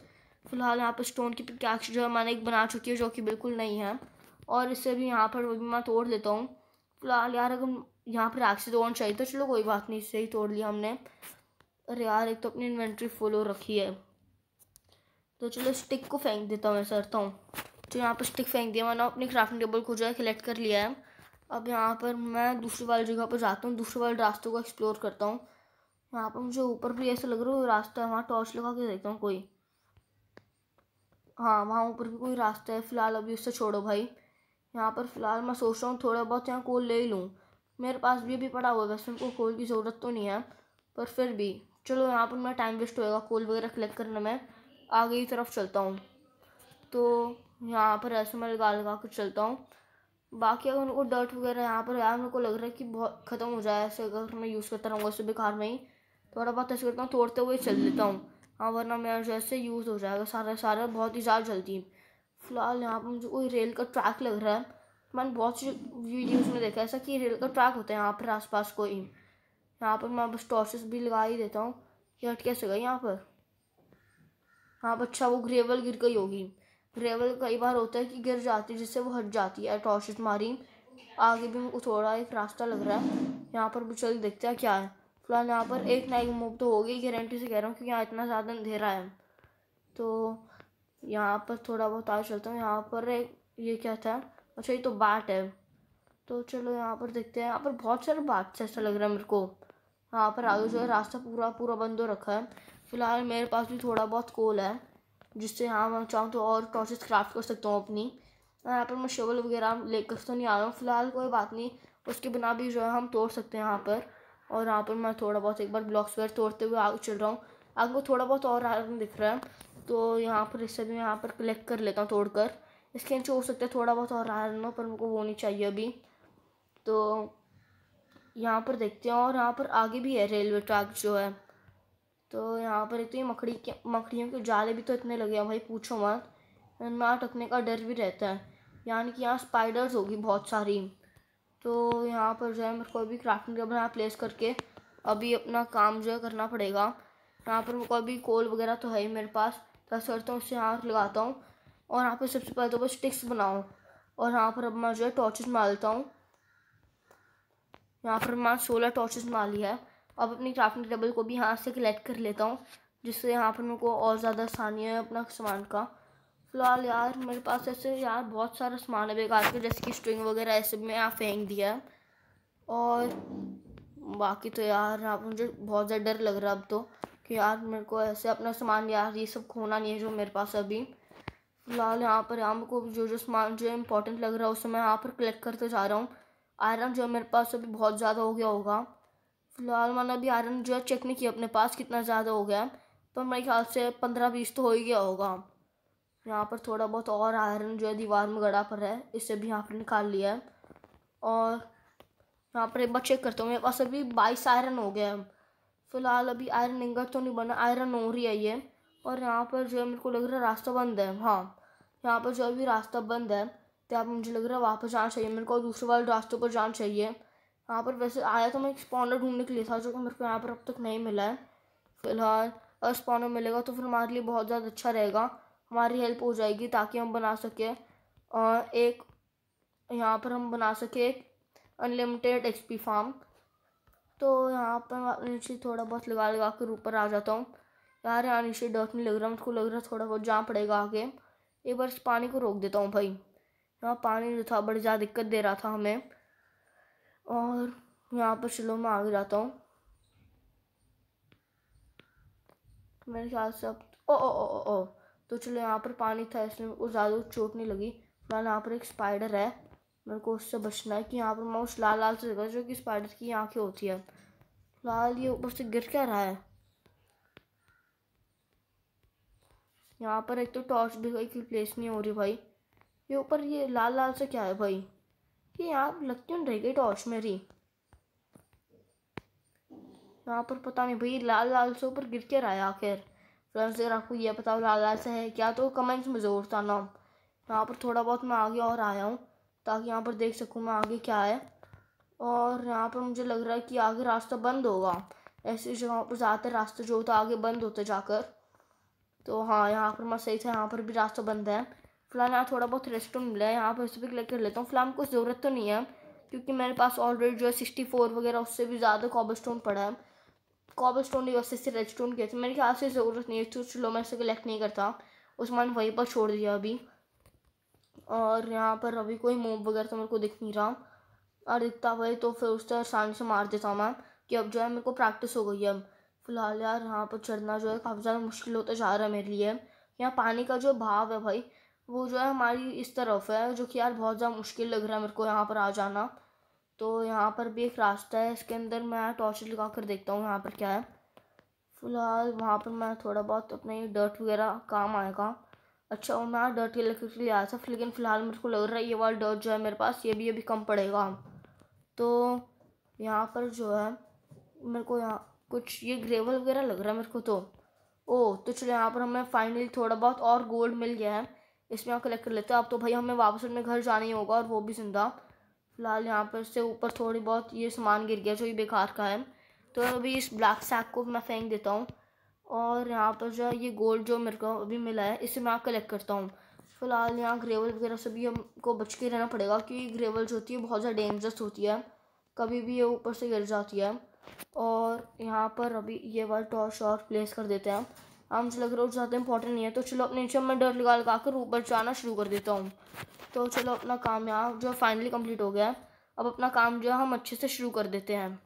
Speaker 1: फ़िलहाल यहाँ पर स्टोन की पिक्स जो है मैंने एक बना चुकी है जो कि बिल्कुल नहीं है और इससे भी यहाँ पर वो भी मैं तोड़ लेता हूँ फ़िलहाल यार अगर यहाँ पर आग से तोड़ना चाहिए तो चलो कोई बात नहीं इससे ही तोड़ लिया हमने अरे यार एक तो अपनी इन्वेंट्री फुल हो रखी है तो चलो स्टिक को फेंक देता हूँ मैं सरता हूँ तो यहाँ पर स्टिक फेंक दिया मैंने अपने क्राफ्टिंग टेबल को जो है कलेक्ट कर लिया है अब यहाँ पर मैं दूसरी वाली जगह पर जाता हूँ दूसरे वाले रास्तों को एक्सप्लोर करता हूँ यहाँ पर मुझे ऊपर भी ऐसा लग रहा है रास्ता है वहाँ टॉर्च लगा के देखता हूँ कोई हाँ वहाँ ऊपर भी कोई रास्ता है फ़िलहाल अभी उससे छोड़ो भाई यहाँ पर फ़िलहाल मैं सोच रहा हूँ थोड़ा बहुत यहाँ कोल ले ही लूँ मेरे पास भी अभी पड़ा हुआ है वैसे उनको कोल की ज़रूरत तो नहीं है पर फिर भी चलो यहाँ पर मेरा टाइम वेस्ट होएगा कोल वगैरह कलेक्ट करने में आगे की तरफ चलता हूँ तो यहाँ पर ऐसे मैं लगा लगा कर चलता हूँ बाकी अगर उनको डर्ट वगैरह यहाँ पर यार मेरे को लग रहा है कि बहुत ख़त्म हो जाए ऐसे अगर मैं यूज़ करता रहूँगा उससे बेकार में ही थोड़ा बहुत ऐसे करता हूँ तोड़ते हुए चल लेता हूँ हाँ वरना मेरा जैसे यूज़ हो जाएगा सारा सारा बहुत ही ज़्यादा जल्दी फ़िलहाल यहाँ पर मुझे कोई रेल का ट्रैक लग रहा है मैंने बहुत सी वीडियोज़ में देखा ऐसा कि रेल का ट्रैक होता है यहाँ पर आस पास कोई यहाँ पर मैं बस टॉर्चेस भी लगा ही देता हूँ ये हट कैसे गई यहाँ पर हाँ अच्छा वो ग्रेवल गिर गई होगी ग्रेवल कई बार होता है कि गिर जाती है जिससे वो हट जाती है टॉर्चेस मारी आगे भी मुझे थोड़ा एक रास्ता लग रहा है यहाँ पर भी चल देखते हैं क्या है फिलहाल यहाँ पर एक ना एक मूव तो होगी गारंटी से कह रहा हूँ क्योंकि यहाँ इतना ज़्यादा अंधेरा है तो यहाँ पर थोड़ा बहुत आगे चलता हूँ यहाँ पर एक ये क्या था अच्छा ये तो बाट है तो चलो यहाँ पर देखते हैं यहाँ पर बहुत सारे बात से ऐसा लग रहा है मेरे को यहाँ पर आगे जो है रास्ता पूरा पूरा बंद हो रखा है फ़िलहाल मेरे पास भी थोड़ा बहुत कोल है जिससे यहाँ मैं चाहूँ तो और टॉर्चेस क्राफ्ट कर सकता हूँ अपनी यहाँ पर मैं शवल वगैरह लेकर तो नहीं आ रहा हूँ फ़िलहाल कोई बात नहीं उसके बिना भी जो है हम तोड़ सकते हैं यहाँ पर और यहाँ पर मैं थोड़ा बहुत एक बार ब्लॉक्स वगैरह तोड़ते हुए आगे चल रहा हूँ आगे थोड़ा बहुत और आगे दिख रहा है तो यहाँ पर इससे भी मैं यहाँ पर कलेक्ट कर लेता हूँ तोड़ कर इसके नीचे हो सकता है थोड़ा बहुत और आयरन हो पर मुझको वो नहीं चाहिए अभी तो यहाँ पर देखते हैं और यहाँ पर आगे भी है रेलवे ट्रैक जो है तो यहाँ पर एक तो ये मकड़ी के मकड़ियों के जाले भी तो इतने लगे हैं भाई पूछो मत ना टकने का डर भी रहता है यानी कि यहाँ स्पाइडर्स होगी बहुत सारी तो यहाँ पर जो है मेरे को अभी क्राफ्टिंग टेबल यहाँ प्लेस करके अभी अपना काम जो है करना पड़ेगा यहाँ पर मेरे को अभी कोल वगैरह तो है ही मेरे पास तो करता तो हूँ उससे यहाँ लगाता हूँ और यहाँ पर सबसे पहले तो बस स्टिक्स बनाऊँ और यहाँ पर अब मैं जो है टॉर्चेस मार लेता हूँ यहाँ पर मैं सोलह टॉर्चेस मार लिया है अब अपनी क्राफ्टिंग टेबल को भी यहाँ से कलेक्ट कर लेता हूँ जिससे यहाँ पर मेरे को और ज़्यादा आसानी है अपना सामान का फ़िलहाल यार मेरे पास ऐसे यार बहुत सारा सामान है बेकार के जैसे कि स्ट्रिंग वगैरह ऐसे में यहाँ फेंक दिया और बाकी तो यार आप मुझे बहुत ज़्यादा डर लग रहा है अब तो कि यार मेरे को ऐसे अपना सामान यार ये सब खोना नहीं है जो मेरे पास अभी फ़िलहाल यहाँ पर यहाँ को जो जो सामान जो इम्पोर्टेंट लग रहा है उससे मैं यहाँ पर कलेक्ट करते जा रहा हूँ आयरन जो मेरे पास अभी बहुत ज़्यादा हो गया होगा फ़िलहाल मैंने अभी आयरन जो है चेक नहीं किया अपने पास कितना ज़्यादा हो गया है पर मेरे ख्याल से पंद्रह बीस तो हो ही गया होगा यहाँ पर थोड़ा बहुत और आयरन जो है दीवार में गड़ा पड़ रहा है इसे भी यहाँ पर निकाल लिया है और यहाँ पर एक बार चेक करता हूँ मेरे पास अभी बाईस आयरन हो गया है फ़िलहाल अभी आयरन इंगर तो नहीं बना आयरन हो रही है ये और यहाँ पर जो है मेरे को लग रहा है रास्ता बंद है हाँ यहाँ पर जो अभी रास्ता बंद है तो आप मुझे लग रहा है वापस जाना चाहिए मेरे को दूसरे वाले रास्ते पर जाना चाहिए यहाँ पर वैसे आया तो मैं एक ढूंढने के लिए था जो कि मेरे को यहाँ पर अब तक नहीं मिला है फ़िलहाल अगर स्पॉन्डर मिलेगा तो फिर हमारे लिए बहुत ज़्यादा अच्छा रहेगा हमारी हेल्प हो जाएगी ताकि हम बना सकें और एक यहाँ पर हम बना सके अनलिमिटेड एक्सपी फार्म तो यहाँ पर नीचे थोड़ा बहुत लगा लगा कर ऊपर आ जाता हूँ यार यहाँ नीचे डर नहीं लग रहा मुझको लग रहा थोड़ा बहुत जहाँ पड़ेगा आगे एक बार पानी को रोक देता हूँ भाई यहाँ पानी जो था बड़ी ज़्यादा दिक्कत दे रहा था हमें और यहाँ पर चलो मैं आगे जाता हूँ मेरे ख्याल से अब ओ ओ ओ ओ, ओ, ओ तो चलो यहाँ पर पानी था इसलिए मेरे को ज़्यादा चोट नहीं लगी फिलहाल यहाँ पर एक स्पाइडर है मेरे को उससे बचना है कि यहाँ पर मैं उस लाल लाल से देखा जो कि स्पाइडर की आँखें होती है फिलहाल ये ऊपर से गिर क्या रहा है यहाँ पर एक तो टॉर्च भी कोई प्लेस नहीं हो रही भाई ये ऊपर ये लाल लाल से क्या है भाई ये यहाँ लगती नहीं रह गई टॉर्च मेरी यहाँ पर पता नहीं भाई लाल लाल से ऊपर गिर के रहा है आखिर फ्रेंड्स अगर आपको ये पता लगा ऐसा है क्या तो कमेंट्स में ज़रूर ना यहाँ पर थोड़ा बहुत मैं आगे और आया हूँ ताकि यहाँ पर देख सकूँ मैं आगे क्या है और यहाँ पर मुझे लग रहा है कि आगे रास्ता बंद होगा ऐसी जगहों पर ज़्यादातर रास्ते जो होता है आगे बंद होते जाकर तो हाँ यहाँ पर मैं सही था यहाँ पर भी रास्ता बंद है फ़िलहाल यहाँ थोड़ा बहुत रेस्ट तो मिला है यहाँ पर इस लेकर कर लेता हूँ फिलहाल कुछ ज़रूरत तो नहीं है क्योंकि मेरे पास ऑलरेडी जो है सिक्सटी फोर वगैरह उससे भी ज़्यादा कॉबल स्टोन पड़ा है कॉबल स्टोन रेड स्टोन किया था मेरे ख्याल से ज़रूरत नहीं है तो चलो मैं उसे कलेक्ट नहीं करता उस मैंने वहीं पर छोड़ दिया अभी और यहाँ पर अभी कोई मोब वगैरह तो मेरे को दिख नहीं रहा और दिखता हुआ तो फिर उस तरह शान से मार देता मैं कि अब जो है मेरे को प्रैक्टिस हो गई है फ़िलहाल यार यहाँ पर चढ़ना जो है काफ़ी ज़्यादा मुश्किल होता जा रहा है मेरे लिए यहाँ पानी का जो भाव है भाई वो जो है हमारी इस तरफ है जो कि यार बहुत ज़्यादा मुश्किल लग रहा है मेरे को यहाँ पर आ जाना तो यहाँ पर भी एक रास्ता है इसके अंदर मैं टॉर्च लगा कर देखता हूँ यहाँ पर क्या है फ़िलहाल वहाँ पर मैं थोड़ा बहुत अपने डर्ट वगैरह काम आएगा अच्छा और मैं डर्ट लेकर के लिए आया था लेकिन फ़िलहाल मेरे को लग रहा है ये वाला डर्ट जो है मेरे पास ये भी अभी कम पड़ेगा तो यहाँ पर जो है मेरे को यहाँ कुछ ये ग्रेवल वगैरह लग रहा है मेरे को तो ओ तो चलो यहाँ पर हमें फाइनली थोड़ा बहुत और गोल्ड मिल गया है इसमें हम कलेक्ट कर लेते हैं अब तो भाई हमें वापस अपने घर जाना ही होगा और वो भी जिंदा फिलहाल यहाँ पर से ऊपर थोड़ी बहुत ये सामान गिर गया जो ये बेकार का है तो अभी इस ब्लैक सैक को मैं फेंक देता हूँ और यहाँ पर जो ये गोल्ड जो मेरे को अभी मिला है इसे मैं कलेक्ट करता हूँ फ़िलहाल यहाँ ग्रेवल वगैरह से भी हमको बच के रहना पड़ेगा क्योंकि ग्रेवल जो होती है बहुत ज़्यादा डेंजरस होती है कभी भी ये ऊपर से गिर जाती है और यहाँ पर अभी ये वाला टॉर्च और प्लेस कर देते हैं हम मुझे लग रहा है ज़्यादा इंपॉर्टेंट नहीं है तो चलो अपने नीचे मैं डर लगा लगा कर ऊपर जाना शुरू कर देता हूँ तो चलो अपना काम यहाँ जो फाइनली कंप्लीट हो गया है अब अपना काम जो है हम अच्छे से शुरू कर देते हैं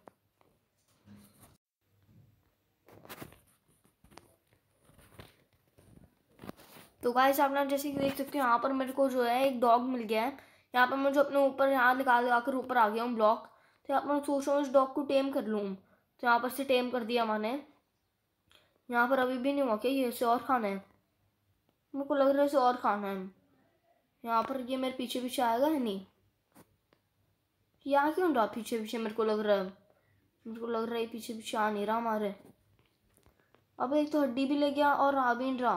Speaker 1: तो गाइस आप ना जैसे कि देख सकते हो यहाँ पर मेरे को जो है एक डॉग मिल गया है यहाँ पर मैं जो अपने ऊपर यहाँ निकाल लगा कर ऊपर आ गया हूँ ब्लॉक तो यहाँ पर मैं सोच रहा हूँ इस डॉग को टेम कर लूँ तो यहाँ पर से टेम कर दिया मैंने यहाँ पर अभी भी नहीं हुआ क्या ये इसे और खाना है मेरे को लग रहा है इसे और खाना है यहाँ पर ये मेरे पीछे पीछे आएगा है नहीं यहाँ क्यों रहा पीछे पीछे मेरे को लग रहा है मेरे को लग रहा है पीछे पीछे आ नहीं रहा हमारे अब एक तो हड्डी भी ले गया और आ भी नहीं रहा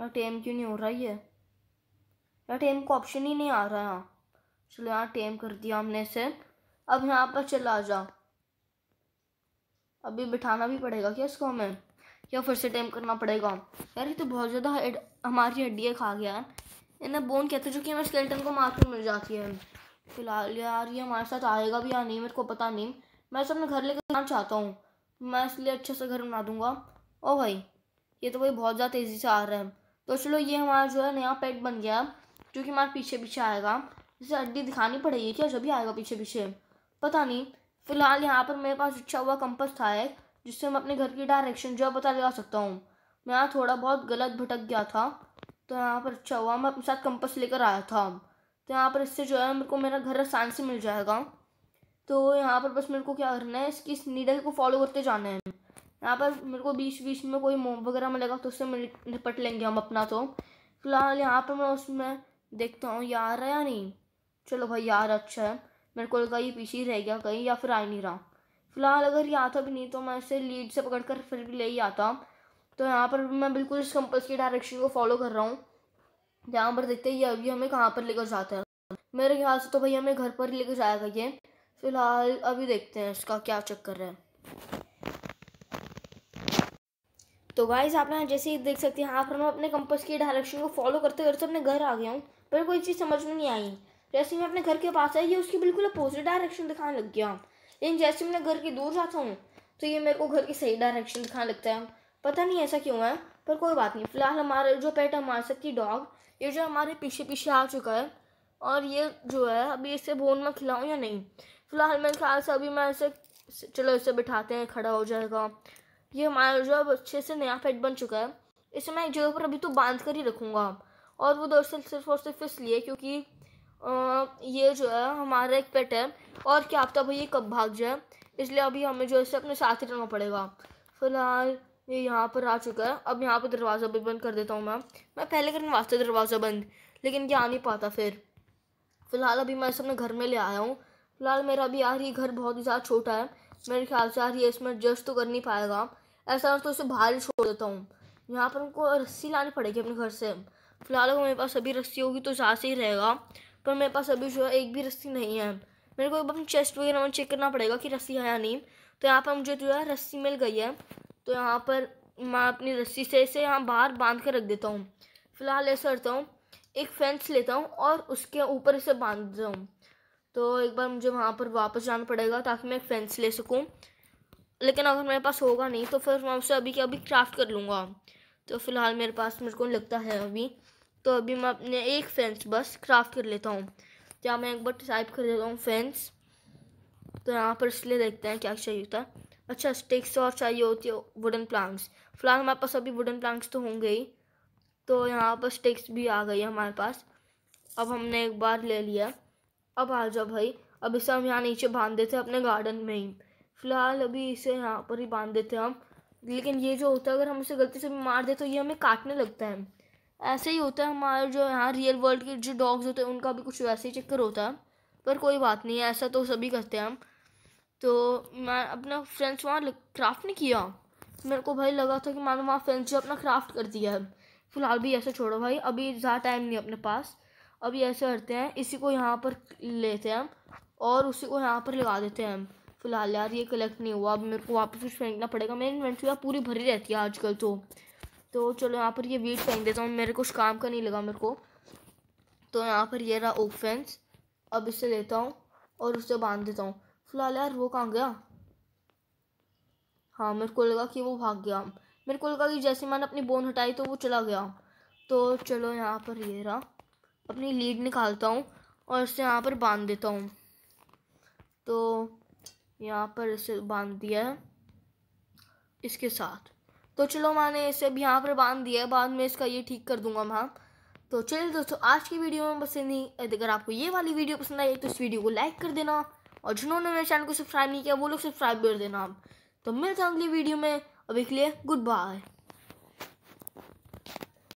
Speaker 1: यार टेम क्यों नहीं हो रहा ये यार टेम को ऑप्शन ही नहीं आ रहा यहाँ चलो यहाँ टेम कर दिया हमने इसे अब यहाँ पर चला जा अभी बिठाना भी पड़ेगा क्या इसको हमें या फिर से टेम करना पड़ेगा यार ये तो बहुत ज़्यादा हमारी हड्डियाँ खा गया है ना बोन कहते हैं जो कि हमें स्केल्टन को मार के मिल जाती है फिलहाल यार ये हमारे साथ आएगा भी या नहीं मेरे को पता नहीं मैं सब अपने घर लेकर जाना चाहता हूँ मैं इसलिए अच्छे से घर बना दूँगा ओ भाई ये तो भाई बहुत ज़्यादा तेज़ी से आ रहा है तो चलो ये हमारा जो है नया पेट बन गया जो कि हमारे पीछे पीछे आएगा इसे हड्डी दिखानी पड़ेगी क्या जब भी आएगा पीछे पीछे पता नहीं फिलहाल यहाँ पर मेरे पास अच्छा हुआ कंपस था एक जिससे मैं अपने घर की डायरेक्शन जो है पता लगा सकता हूँ मैं यहाँ थोड़ा बहुत गलत भटक गया था तो यहाँ पर अच्छा हुआ मैं अपने साथ कंपस लेकर आया था अब तो यहाँ पर इससे जो है मेरे को मेरा घर आसान से मिल जाएगा तो यहाँ पर बस मेरे को क्या करना है इसकी इस नीडल को फॉलो करते जाना है यहाँ पर मेरे को बीच बीच में कोई मोम वगैरह मिलेगा तो उससे निपट लेंगे हम अपना तो फिलहाल यहाँ पर मैं उसमें देखता हूँ यार आ रहा है या नहीं चलो भाई यार अच्छा है मेरे को लगा ये पीछे ही रह गया कहीं या फिर आ ही नहीं रहा फिलहाल अगर ये आता भी नहीं तो मैं इसे लीड से पकड़ कर फिर भी ले ही आता तो यहाँ पर मैं बिल्कुल इस कंपस की डायरेक्शन को फॉलो कर रहा हूँ यहाँ पर देखते हैं ये अभी हमें कहाँ पर लेकर जाता है मेरे ख्याल से तो भाई हमें घर पर लेकर जाएगा ये फिलहाल अभी देखते हैं इसका क्या चक्कर है तो गाइस आप ना जैसे ही देख सकते हैं यहाँ पर मैं अपने कंपस की डायरेक्शन को फॉलो करते करते अपने घर आ गया हूँ पर कोई चीज़ समझ में नहीं आई जैसे मैं अपने घर के पास आई ये उसकी बिल्कुल अपोजिट डायरेक्शन दिखाने लग गया लेकिन जैसे मैं घर के दूर जाता हूँ तो ये मेरे को घर की सही डायरेक्शन दिखाने लगता है पता नहीं ऐसा क्यों है पर कोई बात नहीं फ़िलहाल हमारा जो पेट है हमारे साथ की डॉग ये जो हमारे पीछे पीछे आ चुका है और ये जो है अभी इसे बोन में खिलाऊँ या नहीं फ़िलहाल मेरे ख्याल से अभी मैं इसे चलो इसे बिठाते हैं खड़ा हो जाएगा ये हमारा जो अब अच्छे से नया पेट बन चुका है इसे मैं एक जगह पर अभी तो बांध कर ही रखूँगा और वो दरअसल सिर्फ और सिर्फ इसलिए क्योंकि आ, ये जो है हमारा एक पेट है और क्या आपता भाई ये कब भाग जाए इसलिए अभी हमें जो है इसे अपने साथ ही रखना पड़ेगा फ़िलहाल ये यहाँ पर आ चुका है अब यहाँ पर दरवाज़ा भी बंद कर देता हूँ मैं मैं पहले करने वास्ते दरवाज़ा बंद लेकिन ये आ नहीं पाता फिर फ़िलहाल अभी मैं इसे अपने घर में ले आया हूँ फ़िलहाल मेरा अभी यार ये घर बहुत ही ज़्यादा छोटा है मेरे ख्याल से यार ये इसमें एडजस्ट तो कर नहीं पाएगा ऐसा तो इसे बाहर ही छोड़ देता हूँ यहाँ पर उनको रस्सी लानी पड़ेगी अपने घर से फ़िलहाल अगर मेरे पास अभी रस्सी होगी तो ज़्यादा से ही रहेगा पर मेरे पास अभी जो है एक भी रस्सी नहीं है मेरे को अपनी चेस्ट वगैरह में चेक करना पड़ेगा कि रस्सी है या नहीं तो यहाँ पर मुझे जो है रस्सी मिल गई है तो यहाँ पर मैं अपनी रस्सी से इसे यहाँ बाहर बांध के रख देता हूँ फ़िलहाल ऐसा करता हूँ एक फेंस लेता हूँ और उसके ऊपर इसे बांध देता हूँ तो एक बार मुझे वहाँ पर वापस जाना पड़ेगा ताकि मैं एक फेंस ले सकूँ लेकिन अगर मेरे पास होगा नहीं तो फिर मैं उसे अभी के अभी क्राफ्ट कर लूँगा तो फ़िलहाल मेरे पास मेरे को लगता है अभी तो अभी मैं अपने एक फेंस बस क्राफ्ट कर लेता हूँ क्या मैं एक बार टाइप कर देता हूँ फेंस तो यहाँ पर इसलिए देखते हैं क्या चाहिए होता है अच्छा स्टिक्स तो और चाहिए होती है वुडन प्लांक्स फिलहाल हमारे पास अभी वुडन प्लांक्स तो होंगे ही तो यहाँ पर स्टिक्स भी आ गई है हमारे पास अब हमने एक बार ले लिया अब आ जाओ भाई अब इसे हम यहाँ नीचे बांध देते हैं अपने गार्डन में ही फ़िलहाल अभी इसे यहाँ पर ही बांध देते हैं हम लेकिन ये जो होता है अगर हम उसे गलती से मार दे तो ये हमें काटने लगता है ऐसे ही होता है हमारे जो यहाँ रियल वर्ल्ड के जो डॉग्स होते हैं उनका भी कुछ वैसे ही चक्कर होता है पर कोई बात नहीं है ऐसा तो सभी करते हैं हम तो मैं अपना फ्रेंड्स वहाँ क्राफ्ट नहीं किया मेरे को भाई लगा था कि मैंने वहाँ जो अपना क्राफ्ट कर दिया है फ़िलहाल भी ऐसे छोड़ो भाई अभी ज़्यादा टाइम नहीं अपने पास अभी ऐसे करते हैं इसी को यहाँ पर लेते हैं हम और उसी को यहाँ पर लगा देते हैं हम फ़िलहाल यार ये कलेक्ट नहीं हुआ अब मेरे को वापस कुछ फेंकना पड़ेगा मेरी इन्वेंट्री यार पूरी भरी रहती है आजकल तो तो चलो यहाँ पर ये वीट फेंक देता हूँ मेरे कुछ काम का नहीं लगा मेरे को तो यहाँ पर ये रहा ओक फेंस अब इसे लेता हूँ और उससे बांध देता हूँ फिलहाल यार वो कहाँ गया हाँ मेरे को लगा कि वो भाग गया मेरे को लगा कि जैसे मैंने अपनी बोन हटाई तो वो चला गया तो चलो यहाँ पर ये रहा अपनी लीड निकालता हूँ और इसे यहाँ पर बांध देता हूँ तो यहाँ पर इसे बांध दिया है इसके साथ तो चलो मैंने इसे अभी यहाँ पर बांध दिया है बाद में इसका ये ठीक कर दूंगा मैं तो चलिए दोस्तों आज की वीडियो में बस नहीं अगर आपको ये वाली वीडियो पसंद आई तो इस वीडियो को लाइक कर देना और जिन्होंने मेरे चैनल को सब्सक्राइब नहीं किया वो लोग सब्सक्राइब कर देना आप तो मिलते हैं अगली वीडियो में अभी के लिए गुड बाय